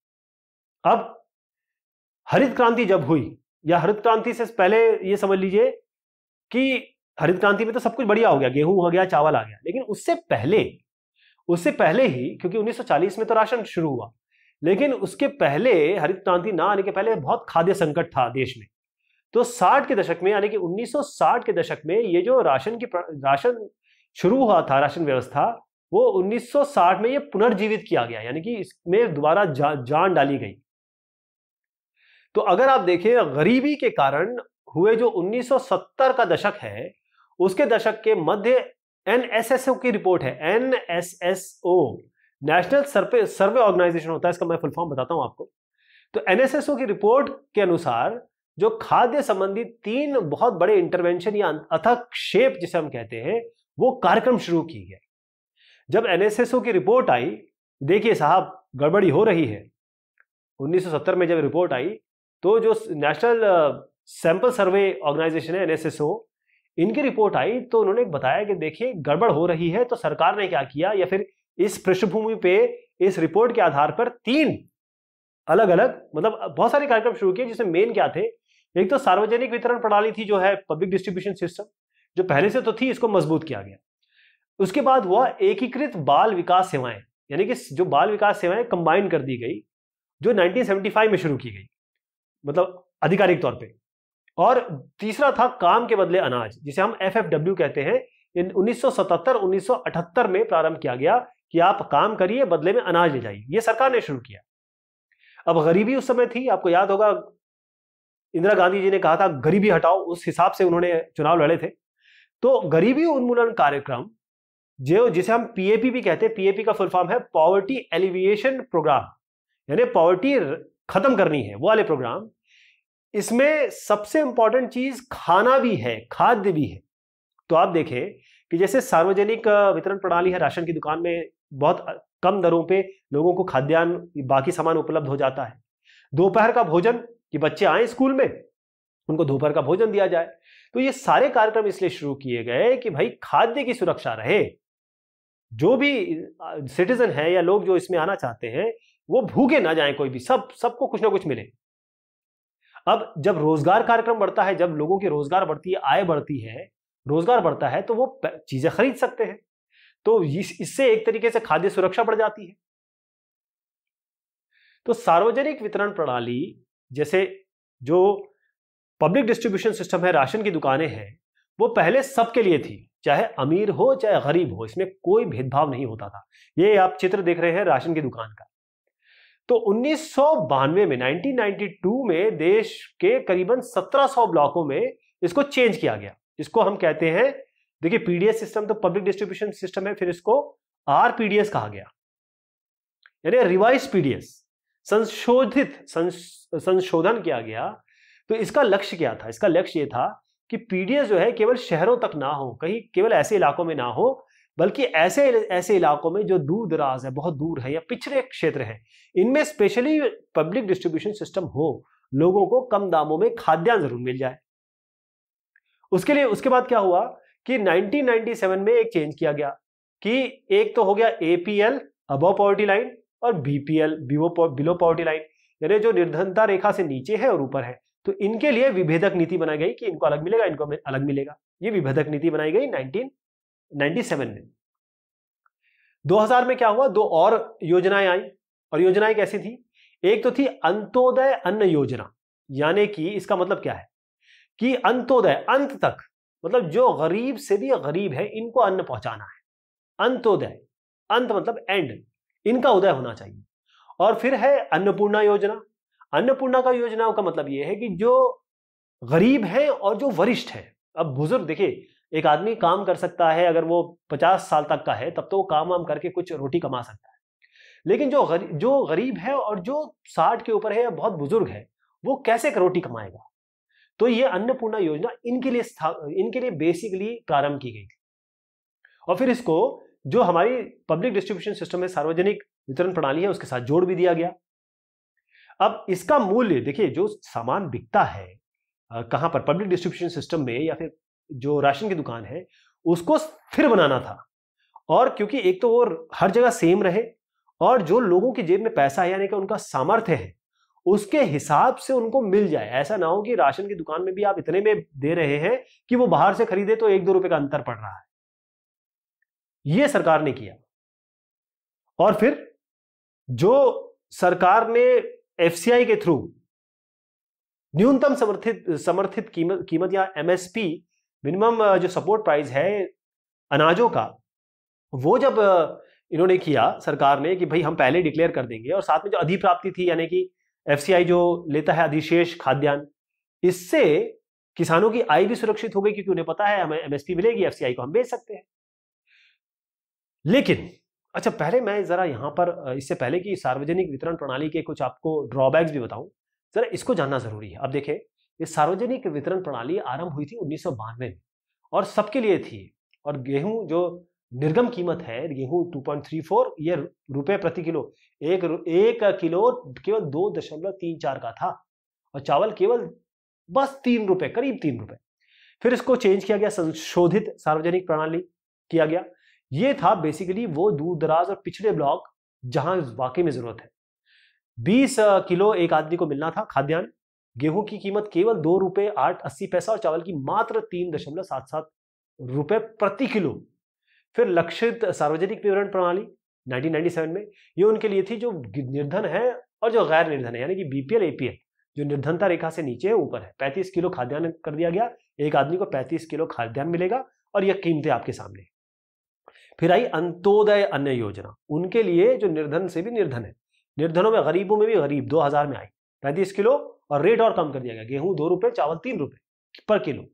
अब हरित क्रांति जब हुई या हरित क्रांति से पहले ये समझ लीजिए कि हरित क्रांति में तो सब कुछ बढ़िया हो गया गेहूं हो गया चावल आ गया लेकिन उससे पहले उससे पहले ही क्योंकि 1940 में तो राशन शुरू हुआ लेकिन उसके पहले हरित क्रांति ना आने के पहले बहुत खाद्य संकट था देश में तो 60 के दशक में यानी कि 1960 के दशक में ये जो राशन की राशन शुरू हुआ था राशन व्यवस्था वो 1960 में ये पुनर्जीवित किया गया यानी कि इसमें दोबारा जा, जान डाली गई तो अगर आप देखें गरीबी के कारण हुए जो 1970 का दशक है उसके दशक के मध्य एनएसएसओ की रिपोर्ट है NSSO national survey survey organisation होता है इसका मैं फुल फॉर्म बताता हूं आपको तो एनएसएसओ की रिपोर्ट के अनुसार जो खाद्य संबंधी तीन बहुत बड़े इंटरवेंशन या अथक शेप जिसे हम कहते हैं वो कार्यक्रम शुरू किए गए जब एनएसएसओ की रिपोर्ट आई देखिए साहब गड़बड़ी हो रही है 1970 में जब रिपोर्ट आई तो जो नेशनल सैंपल सर्वे ऑर्गेनाइजेशन है एनएसएसओ इनकी रिपोर्ट आई तो उन्होंने बताया कि देखिए गड़बड़ हो रही है तो सरकार ने क्या किया या फिर इस पृष्ठभूमि पे इस रिपोर्ट के आधार पर तीन अलग अलग मतलब बहुत सारे कार्यक्रम शुरू किए जिसमें मेन क्या थे एक तो सार्वजनिक वितरण प्रणाली थी जो है पब्लिक डिस्ट्रीब्यूशन सिस्टम जो पहले से तो थी इसको मजबूत किया गया उसके बाद हुआ एकीकृत बाल विकास सेवाएं यानी कि जो बाल विकास सेवाएं कंबाइन कर दी गई जो 1975 में शुरू की गई मतलब आधिकारिक तौर पे और तीसरा था काम के बदले अनाज जिसे हम एफ कहते हैं इन 1977-1978 में प्रारंभ किया गया कि आप काम करिए बदले में अनाज ले जाइए ये सरकार ने शुरू किया अब गरीबी उस समय थी आपको याद होगा इंदिरा गांधी जी ने कहा था गरीबी हटाओ उस हिसाब से उन्होंने चुनाव लड़े थे तो गरीबी उन्मूलन कार्यक्रम जो जिसे हम पीएपी भी कहते हैं पीएपी का फुल फॉर्म है पॉवर्टी एलिविएशन प्रोग्राम यानी पॉवर्टी खत्म करनी है वो वाले प्रोग्राम इसमें सबसे इंपॉर्टेंट चीज खाना भी है खाद्य भी है तो आप देखें कि जैसे सार्वजनिक वितरण प्रणाली है राशन की दुकान में बहुत कम दरों पे लोगों को खाद्यान्न बाकी सामान उपलब्ध हो जाता है दोपहर का भोजन कि बच्चे आए स्कूल में उनको दोपहर का भोजन दिया जाए तो ये सारे कार्यक्रम इसलिए शुरू किए गए कि भाई खाद्य की सुरक्षा रहे जो भी सिटीजन है या लोग जो इसमें आना चाहते हैं वो भूखे ना जाए कोई भी सब सबको कुछ ना कुछ मिले अब जब रोजगार कार्यक्रम बढ़ता है जब लोगों की रोजगार बढ़ती है आय बढ़ती है रोजगार बढ़ता है तो वो चीजें खरीद सकते हैं तो इससे एक तरीके से खाद्य सुरक्षा बढ़ जाती है तो सार्वजनिक वितरण प्रणाली जैसे जो पब्लिक डिस्ट्रीब्यूशन सिस्टम है राशन की दुकानें हैं वो पहले सबके लिए थी चाहे अमीर हो चाहे गरीब हो इसमें कोई भेदभाव नहीं होता था ये आप चित्र देख रहे हैं राशन की दुकान का तो उन्नीस में 1992 में देश के करीबन 1700 ब्लॉकों में इसको चेंज किया गया इसको हम कहते हैं देखिए पीडीएस सिस्टम तो पब्लिक डिस्ट्रीब्यूशन सिस्टम है फिर इसको आरपीडीएस कहा गया यानी रिवाइज पीडीएस संशोधित संशोधन किया गया तो इसका लक्ष्य क्या था इसका लक्ष्य यह था कि पीडीएस जो है केवल शहरों तक ना हो कहीं केवल ऐसे इलाकों में ना हो बल्कि ऐसे ऐसे इलाकों में जो दूर दराज है बहुत दूर है या पिछड़े क्षेत्र है इनमें स्पेशली पब्लिक डिस्ट्रीब्यूशन सिस्टम हो लोगों को कम दामों में खाद्यान्न जरूर मिल जाए उसके लिए उसके बाद क्या हुआ कि 1997 में एक चेंज किया गया कि एक तो हो गया एपीएल अबव पॉवर्टी लाइन और बीपीएल बिलो पॉवर्टी लाइन यानी जो निर्धनता रेखा से नीचे है और ऊपर है तो इनके लिए विभेदक नीति बनाई गई कि इनको अलग मिलेगा इनको अलग मिलेगा ये विभेदक नीति बनाई गई नाइनटीन 97 में 2000 में क्या हुआ दो और योजनाएं आई और योजनाएं कैसी थी एक तो थी अंत्योदय अन्न योजना यानी कि इसका मतलब क्या है कि अंत्योदय अंत तक मतलब जो गरीब से भी गरीब है इनको अन्न पहुंचाना है अंत्योदय अंत मतलब एंड इनका उदय होना चाहिए और फिर है अन्नपूर्णा योजना अन्नपूर्णा का योजना का मतलब यह है कि जो गरीब है और जो वरिष्ठ है अब बुजुर्ग देखिए एक आदमी काम कर सकता है अगर वो पचास साल तक का है तब तो वो काम वाम करके कुछ रोटी कमा सकता है लेकिन जो गरी, जो गरीब है और जो साठ के ऊपर है या बहुत बुजुर्ग है वो कैसे रोटी कमाएगा तो ये अन्नपूर्णा योजना इनके लिए इनके लिए बेसिकली प्रारंभ की गई और फिर इसको जो हमारी पब्लिक डिस्ट्रीब्यूशन सिस्टम है सार्वजनिक वितरण प्रणाली है उसके साथ जोड़ भी दिया गया अब इसका मूल्य देखिए जो सामान बिकता है कहां पर पब्लिक डिस्ट्रीब्यूशन सिस्टम में या फिर जो राशन की दुकान है उसको स्थिर बनाना था और क्योंकि एक तो वो हर जगह सेम रहे और जो लोगों की जेब में पैसा है यानी कि उनका सामर्थ्य है उसके हिसाब से उनको मिल जाए ऐसा ना हो कि राशन की दुकान में भी आप इतने में दे रहे हैं कि वो बाहर से खरीदे तो एक दो रुपए का अंतर पड़ रहा है ये सरकार ने किया और फिर जो सरकार ने एफसीआई के थ्रू न्यूनतम समर्थित समर्थित कीमत कीमत या एमएसपी मिनिमम जो सपोर्ट प्राइस है अनाजों का वो जब इन्होंने किया सरकार ने कि भाई हम पहले डिक्लेयर कर देंगे और साथ में जो अधिप्राप्ति थी यानी कि एफ जो लेता है अधिशेष खाद्यान्न इससे किसानों की आय भी सुरक्षित हो गई क्योंकि उन्हें पता है हमें एमएसपी मिलेगी एफ को हम बेच सकते हैं लेकिन अच्छा पहले मैं जरा यहाँ पर इससे पहले कि सार्वजनिक वितरण प्रणाली के कुछ आपको ड्रॉबैक्स भी बताऊं जरा इसको जानना जरूरी है अब देखें ये सार्वजनिक वितरण प्रणाली आरंभ हुई थी उन्नीस में और सबके लिए थी और गेहूं जो निर्गम कीमत है गेहूं 2.34 ये रुपये प्रति किलो एक एक किलो केवल दो दशमलव तीन चार का था और चावल केवल बस तीन रुपए करीब तीन रुपए फिर इसको चेंज किया गया संशोधित सार्वजनिक प्रणाली किया गया ये था बेसिकली वो दूर दराज और पिछड़े ब्लॉक जहां वाकई में जरूरत है 20 किलो एक आदमी को मिलना था खाद्यान्न गेहूं की कीमत केवल दो रुपए आठ अस्सी पैसा और चावल की मात्र तीन दशमलव सात सात रुपए प्रति किलो फिर लक्षित सार्वजनिक विवरण प्रणाली 1997 में ये उनके लिए थी जो निर्धन है और जो गैर निर्धन है यानी कि बीपीएल एपीएल जो निर्धनता रेखा से नीचे है ऊपर है पैंतीस किलो खाद्यान्न कर दिया गया एक आदमी को पैंतीस किलो खाद्यान्न मिलेगा और यह कीमतें आपके सामने फिर आई अंत्योदय अन्य योजना उनके लिए जो निर्धन से भी निर्धन है निर्धनों में गरीबों में भी गरीब 2000 में आई पैंतीस किलो और रेट और कम कर दिया गया गेहूं दो रुपए चावल तीन रुपए पर किलो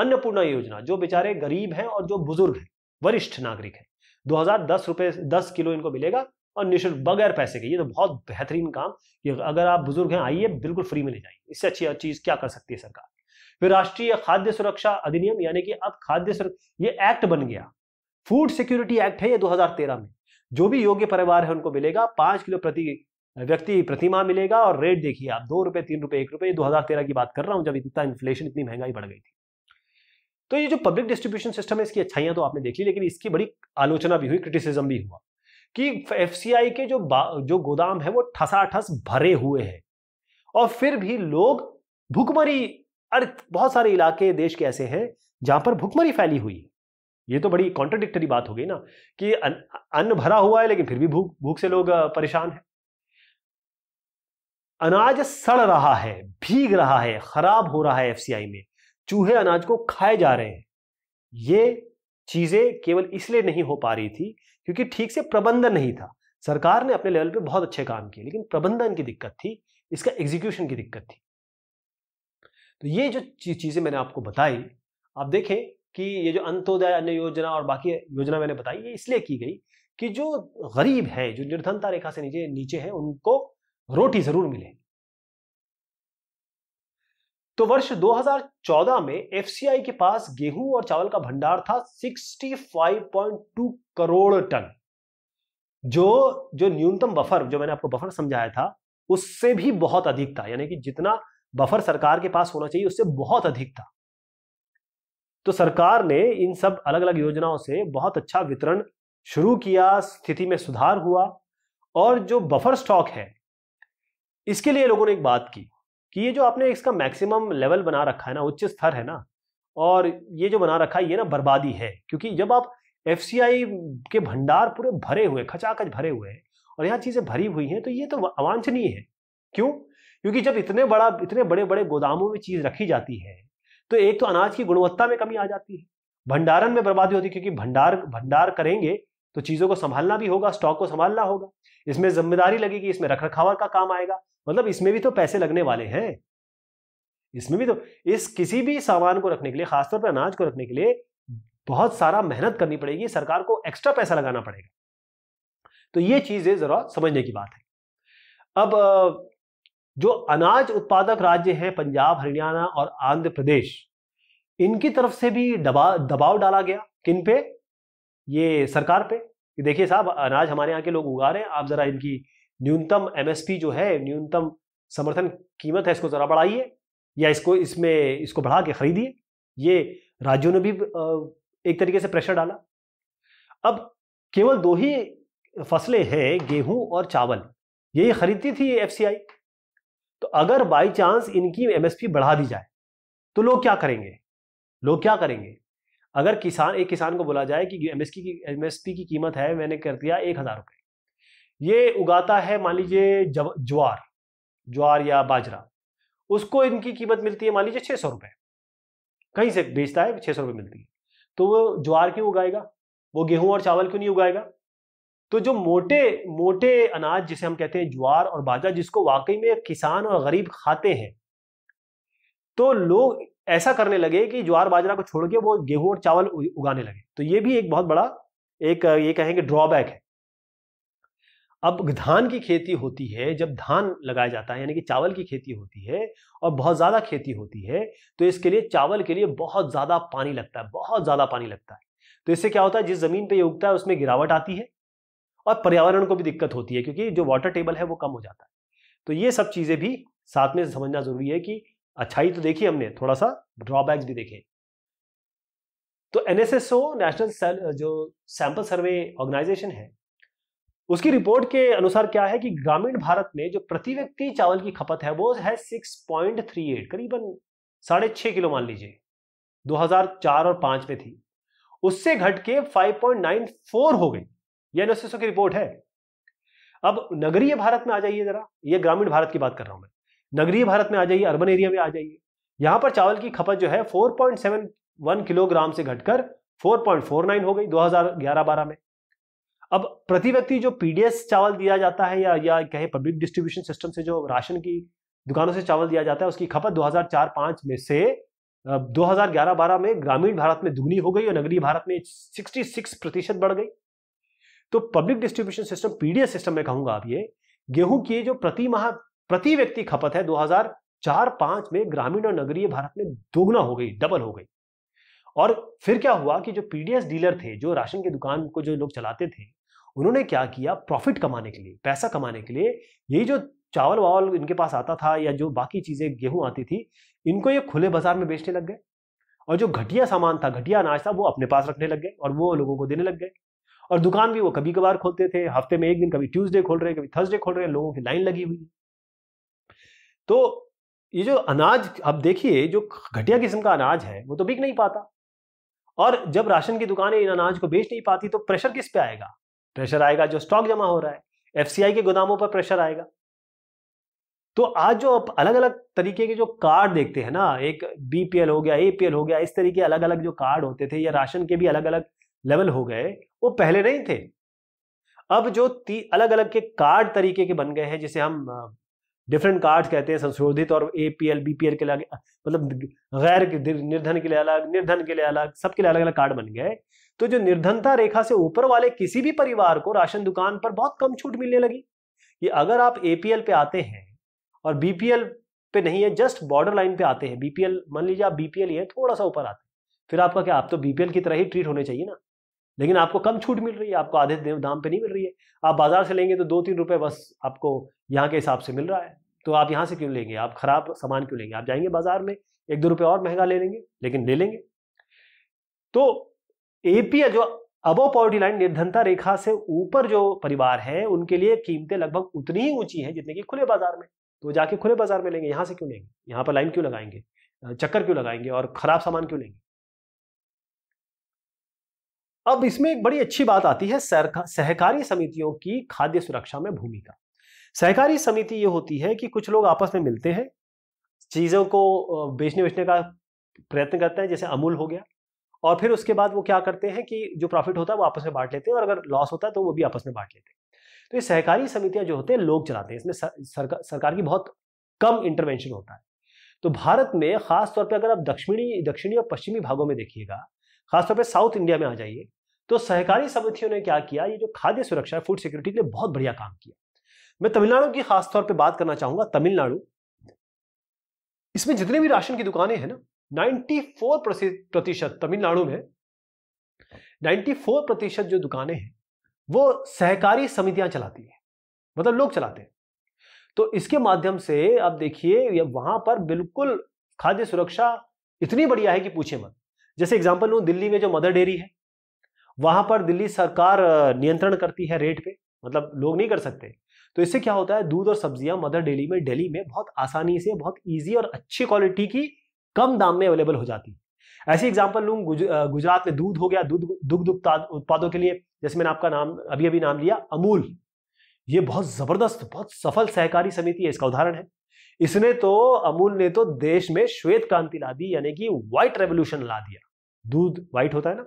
अन्नपूर्णा योजना जो बेचारे गरीब हैं और जो बुजुर्ग हैं वरिष्ठ नागरिक हैं दो हजार दस रुपए दस किलो इनको मिलेगा और निःशुल्क बगैर पैसे के ये तो बहुत बेहतरीन काम ये अगर आप बुजुर्ग हैं आइए बिल्कुल फ्री में ले जाइए इससे अच्छी चीज क्या कर सकती है सरकार फिर राष्ट्रीय खाद्य सुरक्षा अधिनियम यानी कि अब खाद्य सुरक्षा ये एक्ट बन गया फूड सिक्योरिटी एक्ट है ये दो में जो भी योग्य परिवार है उनको मिलेगा पांच किलो प्रति व्यक्ति प्रतिमा मिलेगा और रेट देखिए आप दो रुपये तीन रुपये एक रुपये दो हज़ार तेरह की बात कर रहा हूँ जब इतना इन्फ्लेशन इतनी महंगाई बढ़ गई थी तो ये जो पब्लिक डिस्ट्रीब्यूशन सिस्टम है इसकी अच्छाइयाँ तो आपने देख ली लेकिन इसकी बड़ी आलोचना भी हुई क्रिटिसिज्म भी हुआ कि एफ के जो जो गोदाम है वो ठसा ठस भरे हुए हैं और फिर भी लोग भुखमरी अरे बहुत सारे इलाके देश के ऐसे हैं जहां पर भुखमरी फैली हुई है ये तो बड़ी कॉन्ट्रोडिक्टरी बात हो गई ना कि अन्न भरा हुआ है लेकिन फिर भी भूख भूख से लोग परेशान हैं अनाज सड़ रहा है भीग रहा है खराब हो रहा है एफसीआई में चूहे अनाज को खाए जा रहे हैं ये चीजें केवल इसलिए नहीं हो पा रही थी क्योंकि ठीक से प्रबंधन नहीं था सरकार ने अपने लेवल पे बहुत अच्छे काम किए लेकिन प्रबंधन की दिक्कत थी इसका एग्जीक्यूशन की दिक्कत थी तो ये जो चीजें मैंने आपको बताई आप देखें कि ये जो अंत्योदय अन्य योजना और बाकी योजना मैंने बताई ये इसलिए की गई कि जो गरीब है जो निर्धनता रेखा से नीचे नीचे है उनको रोटी जरूर मिलेगी तो वर्ष 2014 में एफ के पास गेहूं और चावल का भंडार था 65.2 करोड़ टन जो जो न्यूनतम बफर जो मैंने आपको बफर समझाया था उससे भी बहुत अधिक था यानी कि जितना बफर सरकार के पास होना चाहिए उससे बहुत अधिक था तो सरकार ने इन सब अलग अलग योजनाओं से बहुत अच्छा वितरण शुरू किया स्थिति में सुधार हुआ और जो बफर स्टॉक है इसके लिए लोगों ने एक बात की कि ये जो आपने इसका मैक्सिमम लेवल बना रखा है ना उच्च स्तर है ना और ये जो बना रखा है ये ना बर्बादी है क्योंकि जब आप एफ के भंडार पूरे भरे हुए खचाखच भरे हुए हैं और यहाँ चीज़ें भरी हुई हैं तो ये तो अवांछनीय है क्यों क्योंकि जब इतने बड़ा इतने बड़े बड़े गोदामों में चीज़ रखी जाती है तो एक तो अनाज की गुणवत्ता में कमी आ जाती है भंडारण में बर्बादी होती है क्योंकि भंडार भंडार करेंगे तो चीज़ों को संभालना भी होगा स्टॉक को संभालना होगा इसमें जिम्मेदारी लगेगी इसमें रख रखाव का काम आएगा मतलब इसमें भी तो पैसे लगने वाले हैं इसमें भी तो इस किसी भी सामान को रखने के लिए खासतौर पर अनाज को रखने के लिए बहुत सारा मेहनत करनी पड़ेगी सरकार को एक्स्ट्रा पैसा लगाना पड़ेगा तो ये चीजें जरा समझने की बात है अब जो अनाज उत्पादक राज्य हैं पंजाब हरियाणा और आंध्र प्रदेश इनकी तरफ से भी दबाव दबाव डाला गया किन पे ये सरकार पे कि देखिए साहब अनाज हमारे यहाँ के लोग उगा रहे हैं आप ज़रा इनकी न्यूनतम एम जो है न्यूनतम समर्थन कीमत है इसको ज़रा बढ़ाइए या इसको इसमें इसको बढ़ा के खरीदिए ये राज्यों ने भी एक तरीके से प्रेशर डाला अब केवल दो ही फसलें हैं गेहूं और चावल यही खरीदती थी एफ तो अगर बाई चांस इनकी एमएसपी बढ़ा दी जाए तो लोग क्या करेंगे लोग क्या करेंगे अगर किसान एक किसान को बोला जाए कि एमएसपी की एमएसपी की कीमत है मैंने कर दिया एक हज़ार रुपये ये उगाता है मान लीजिए ज्वार ज्वार या बाजरा उसको इनकी कीमत मिलती है मान लीजिए छः सौ रुपये कहीं से बेचता है छः सौ रुपये मिलती है तो वो ज्वार क्यों उगाएगा वो गेहूं और चावल क्यों नहीं उगाएगा तो जो मोटे मोटे अनाज जिसे हम कहते हैं ज्वार और बाजरा जिसको वाकई में किसान और गरीब खाते हैं तो लोग ऐसा करने लगे कि ज्वार बाजरा को छोड़ के वो गेहूं और चावल उगाने लगे तो ये भी एक बहुत बड़ा एक ये कहेंगे ड्रॉबैक है अब धान की खेती होती है जब धान लगाया जाता है यानी कि चावल की खेती होती है और बहुत ज़्यादा खेती होती है तो इसके लिए चावल के लिए बहुत ज़्यादा पानी लगता है बहुत ज़्यादा पानी लगता है तो इससे क्या होता है जिस ज़मीन पर यह उगता है उसमें गिरावट आती है और पर्यावरण को भी दिक्कत होती है क्योंकि जो वाटर टेबल है वो कम हो जाता है तो ये सब चीज़ें भी साथ में समझना ज़रूरी है कि अच्छाई तो देखी हमने थोड़ा सा ड्रॉबैक्स भी देखे तो एनएसएसओ नेशनल जो सैंपल सर्वे ऑर्गेनाइजेशन है उसकी रिपोर्ट के अनुसार क्या है कि ग्रामीण भारत में जो प्रति व्यक्ति चावल की खपत है वो है 6.38 करीबन साढ़े छह किलो मान लीजिए 2004 और 5 में थी उससे घट के 5.94 हो गई यह एनएसएसओ की रिपोर्ट है अब नगरीय भारत में आ जाइए जरा यह ग्रामीण भारत की बात कर रहा हूं मैं नगरीय भारत में आ जाइए अर्बन एरिया में आ जाइए यहाँ पर चावल की खपत जो है 4.71 किलोग्राम से घटकर 4.49 हो गई 2011-12 में अब प्रति व्यक्ति जो पीडीएस चावल दिया जाता है या या कहे पब्लिक डिस्ट्रीब्यूशन सिस्टम से जो राशन की दुकानों से चावल दिया जाता है उसकी खपत 2004-5 में से 2011-12 में ग्रामीण भारत में दुगनी हो गई और नगरीय भारत में 66 प्रतिशत बढ़ गई तो public distribution system PDS system में कहूंगा आप ये गेहूं की जो प्रति माह प्रति व्यक्ति खपत है 2004-5 में ग्रामीण और नगरीय भारत में दोगुना हो गई डबल हो गई और फिर क्या हुआ कि जो पीडीएस डीलर थे जो राशन की दुकान को जो लोग चलाते थे उन्होंने क्या किया प्रॉफिट कमाने के लिए पैसा कमाने के लिए यही जो चावल वावल इनके पास आता था या जो बाकी चीजें गेहूं आती थी इनको ये खुले बाजार में बेचने लग गए और जो घटिया सामान था घटिया अनाज था वो अपने पास रखने लग गए और वो लोगों को देने लग गए और दुकान भी वो कभी कभार खोलते थे हफ्ते में एक दिन कभी ट्यूसडे खोल रहे हैं कभी थर्सडे खोल रहे हैं लोगों की लाइन लगी हुई है तो ये जो अनाज अब देखिए जो घटिया किस्म का अनाज है वो तो बिक नहीं पाता और जब राशन की दुकानें इन अनाज को बेच नहीं पाती तो प्रेशर किस पे आएगा प्रेशर आएगा जो स्टॉक जमा हो रहा है एफसीआई के गोदामों पर प्रेशर आएगा तो आज जो आप अलग अलग तरीके के जो कार्ड देखते हैं ना एक बीपीएल हो गया एपीएल हो गया इस तरीके अलग अलग जो कार्ड होते थे या राशन के भी अलग अलग लेवल हो गए वो पहले नहीं थे अब जो ती अलग अलग के कार्ड तरीके के बन गए हैं जिसे हम डिफरेंट कार्ड्स कहते हैं संशोधित और A P L B P L के अलग मतलब गैर निर्धन के लिए अलग निर्धन के लिए अलग सबके लिए अलग अलग कार्ड बन गए तो जो निर्धनता रेखा से ऊपर वाले किसी भी परिवार को राशन दुकान पर बहुत कम छूट मिलने लगी कि अगर आप ए पी एल पे आते हैं और बी पी एल पे नहीं है जस्ट बॉर्डर लाइन पे आते हैं बीपीएल मान लीजिए आप बीपीएल ही है थोड़ा सा ऊपर आते हैं फिर आपका क्या आप तो बीपीएल की तरह ही ट्रीट होने चाहिए ना लेकिन आपको कम छूट मिल रही है आपको आधे दाम पे नहीं मिल रही है आप बाजार से लेंगे तो दो तीन रुपये बस आपको यहाँ के हिसाब से मिल रहा है तो आप यहाँ से क्यों लेंगे आप खराब सामान क्यों लेंगे आप जाएंगे बाजार में एक दो रुपये और महंगा ले लेंगे लेकिन ले लेंगे तो एपीएल जो अबो पॉवर्टी लाइन निर्धनता रेखा से ऊपर जो परिवार है उनके लिए कीमतें लगभग उतनी ही ऊंची हैं जितने की खुले बाजार में तो जाके खुले बाजार में लेंगे यहाँ से क्यों लेंगे यहाँ पर लाइन क्यों लगाएंगे चक्कर क्यों लगाएंगे और खराब सामान क्यों लेंगे अब इसमें एक बड़ी अच्छी बात आती है सहकारी समितियों की खाद्य सुरक्षा में भूमिका सहकारी समिति ये होती है कि कुछ लोग आपस में मिलते हैं चीज़ों को बेचने बेचने का प्रयत्न करते हैं जैसे अमूल हो गया और फिर उसके बाद वो क्या करते हैं कि जो प्रॉफिट होता है वो आपस में बांट लेते हैं और अगर लॉस होता है तो वो भी आपस में बांट लेते हैं तो ये सहकारी समितियां जो होते हैं लोग चलाते हैं इसमें सरकार सरकार की बहुत कम इंटरवेंशन होता है तो भारत में खासतौर पर अगर आप दक्षिणी दक्षिणी और पश्चिमी भागों में देखिएगा खासतौर पर साउथ इंडिया में आ जाइए तो सहकारी समितियों ने क्या किया ये जो खाद्य सुरक्षा फूड सिक्योरिटी के लिए बहुत बढ़िया काम किया मैं तमिलनाडु की खासतौर पर बात करना चाहूंगा तमिलनाडु इसमें जितने भी राशन की दुकानें हैं ना 94 प्रतिशत तमिलनाडु में 94 प्रतिशत जो दुकानें हैं वो सहकारी समितियां चलाती है मतलब लोग चलाते हैं तो इसके माध्यम से आप देखिए वहां पर बिल्कुल खाद्य सुरक्षा इतनी बढ़िया है कि पूछे मत जैसे एग्जाम्पल लू दिल्ली में जो मदर डेयरी है वहां पर दिल्ली सरकार नियंत्रण करती है रेट पे मतलब लोग नहीं कर सकते तो इससे क्या होता है दूध और सब्जियां मदर डेली में डेली में बहुत आसानी से बहुत ईजी और अच्छी क्वालिटी की कम दाम में अवेलेबल हो जाती है ऐसी एग्जाम्पल लूँ गुज, गुजरात में दूध हो गया दूध दुग्ध उत्पादों के लिए जैसे मैंने आपका नाम अभी अभी नाम लिया अमूल ये बहुत जबरदस्त बहुत सफल सहकारी समिति है इसका उदाहरण है इसने तो अमूल ने तो देश में श्वेत क्रांति ला दी यानी कि व्हाइट रेवोल्यूशन ला दिया दूध व्हाइट होता है ना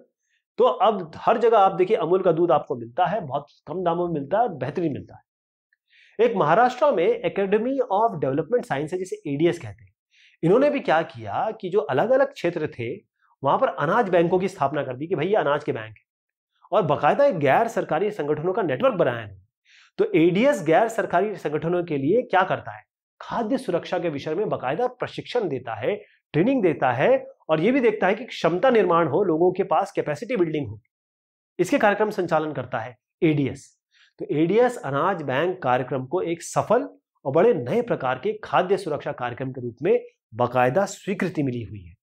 तो अब हर जगह आप देखिए अमूल का दूध आपको मिलता है बहुत कम दामों में मिलता है बेहतरीन मिलता है एक महाराष्ट्र में एकेडमी ऑफ डेवलपमेंट साइंस है जिसे एडीएस कहते हैं इन्होंने भी क्या किया कि जो अलग अलग क्षेत्र थे वहां पर अनाज बैंकों की स्थापना कर दी कि भैया अनाज के बैंक है और बाकायदा एक गैर सरकारी संगठनों का नेटवर्क बनाया है तो एडीएस गैर सरकारी संगठनों के लिए क्या करता है खाद्य सुरक्षा के विषय में बाकायदा प्रशिक्षण देता है ट्रेनिंग देता है और ये भी देखता है कि क्षमता निर्माण हो लोगों के पास कैपेसिटी बिल्डिंग हो इसके कार्यक्रम संचालन करता है एडीएस तो एडीएस अनाज बैंक कार्यक्रम को एक सफल और बड़े नए प्रकार के खाद्य सुरक्षा कार्यक्रम के रूप में बाकायदा स्वीकृति मिली हुई है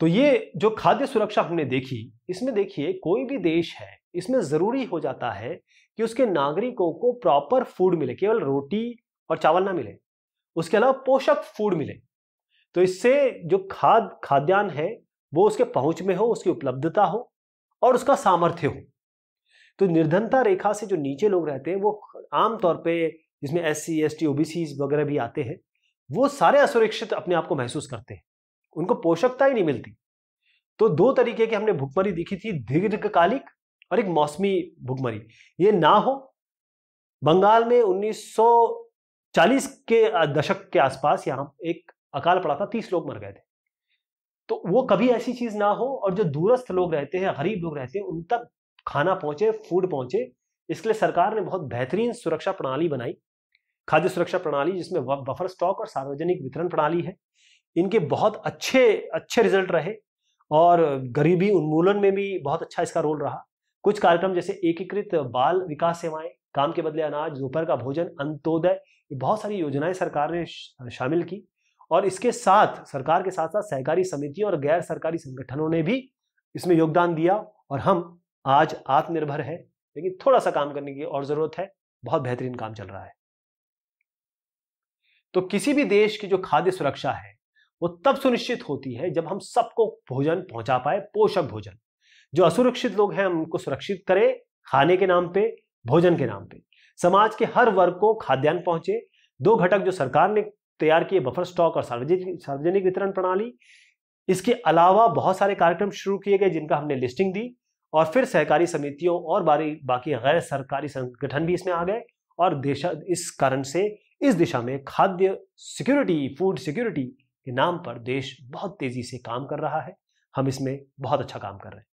तो ये जो खाद्य सुरक्षा हमने देखी इसमें देखिए कोई भी देश है इसमें जरूरी हो जाता है कि उसके नागरिकों को प्रॉपर फूड मिले केवल रोटी और चावल ना मिले उसके अलावा पोषक फूड मिले तो इससे जो खाद खाद्यान्न है वो उसके पहुंच में हो उसकी उपलब्धता हो और उसका सामर्थ्य हो तो निर्धनता रेखा से जो नीचे लोग रहते हैं वो आमतौर पे जिसमें एस सी एस टी सी वगैरह भी आते हैं वो सारे असुरक्षित अपने आप को महसूस करते हैं उनको पोषकता ही नहीं मिलती तो दो तरीके की हमने भुखमरी देखी थी दीर्घकालिक और एक मौसमी भुखमरी ये ना हो बंगाल में उन्नीस चालीस के दशक के आसपास यहाँ एक अकाल पड़ा था तीस लोग मर गए थे तो वो कभी ऐसी चीज ना हो और जो दूरस्थ लोग रहते हैं गरीब लोग रहते हैं उन तक खाना पहुंचे फूड पहुंचे इसके लिए सरकार ने बहुत बेहतरीन सुरक्षा प्रणाली बनाई खाद्य सुरक्षा प्रणाली जिसमें बफर स्टॉक और सार्वजनिक वितरण प्रणाली है इनके बहुत अच्छे अच्छे रिजल्ट रहे और गरीबी उन्मूलन में भी बहुत अच्छा इसका रोल रहा कुछ कार्यक्रम जैसे एकीकृत बाल विकास सेवाएं काम के बदले अनाज दोपहर का भोजन अंत्योदय ये बहुत सारी योजनाएं सरकार ने शामिल की और इसके साथ सरकार के साथ साथ सहकारी समितियों और गैर सरकारी संगठनों ने भी इसमें योगदान दिया और हम आज आत्मनिर्भर है लेकिन थोड़ा सा काम करने की और जरूरत है बहुत बेहतरीन काम चल रहा है तो किसी भी देश की जो खाद्य सुरक्षा है वो तब सुनिश्चित होती है जब हम सबको भोजन पहुंचा पाए पोषक भोजन जो असुरक्षित लोग हैं उनको सुरक्षित करें खाने के नाम पे भोजन के नाम पे समाज के हर वर्ग को खाद्यान्न पहुंचे दो घटक जो सरकार ने तैयार किए बफर स्टॉक और सार्वजनिक सार्वजनिक वितरण प्रणाली इसके अलावा बहुत सारे कार्यक्रम शुरू किए गए जिनका हमने लिस्टिंग दी और फिर सहकारी समितियों और बारी बाकी गैर सरकारी संगठन भी इसमें आ गए और देशा इस कारण से इस दिशा में खाद्य सिक्योरिटी फूड सिक्योरिटी के नाम पर देश बहुत तेजी से काम कर रहा है हम इसमें बहुत अच्छा काम कर रहे हैं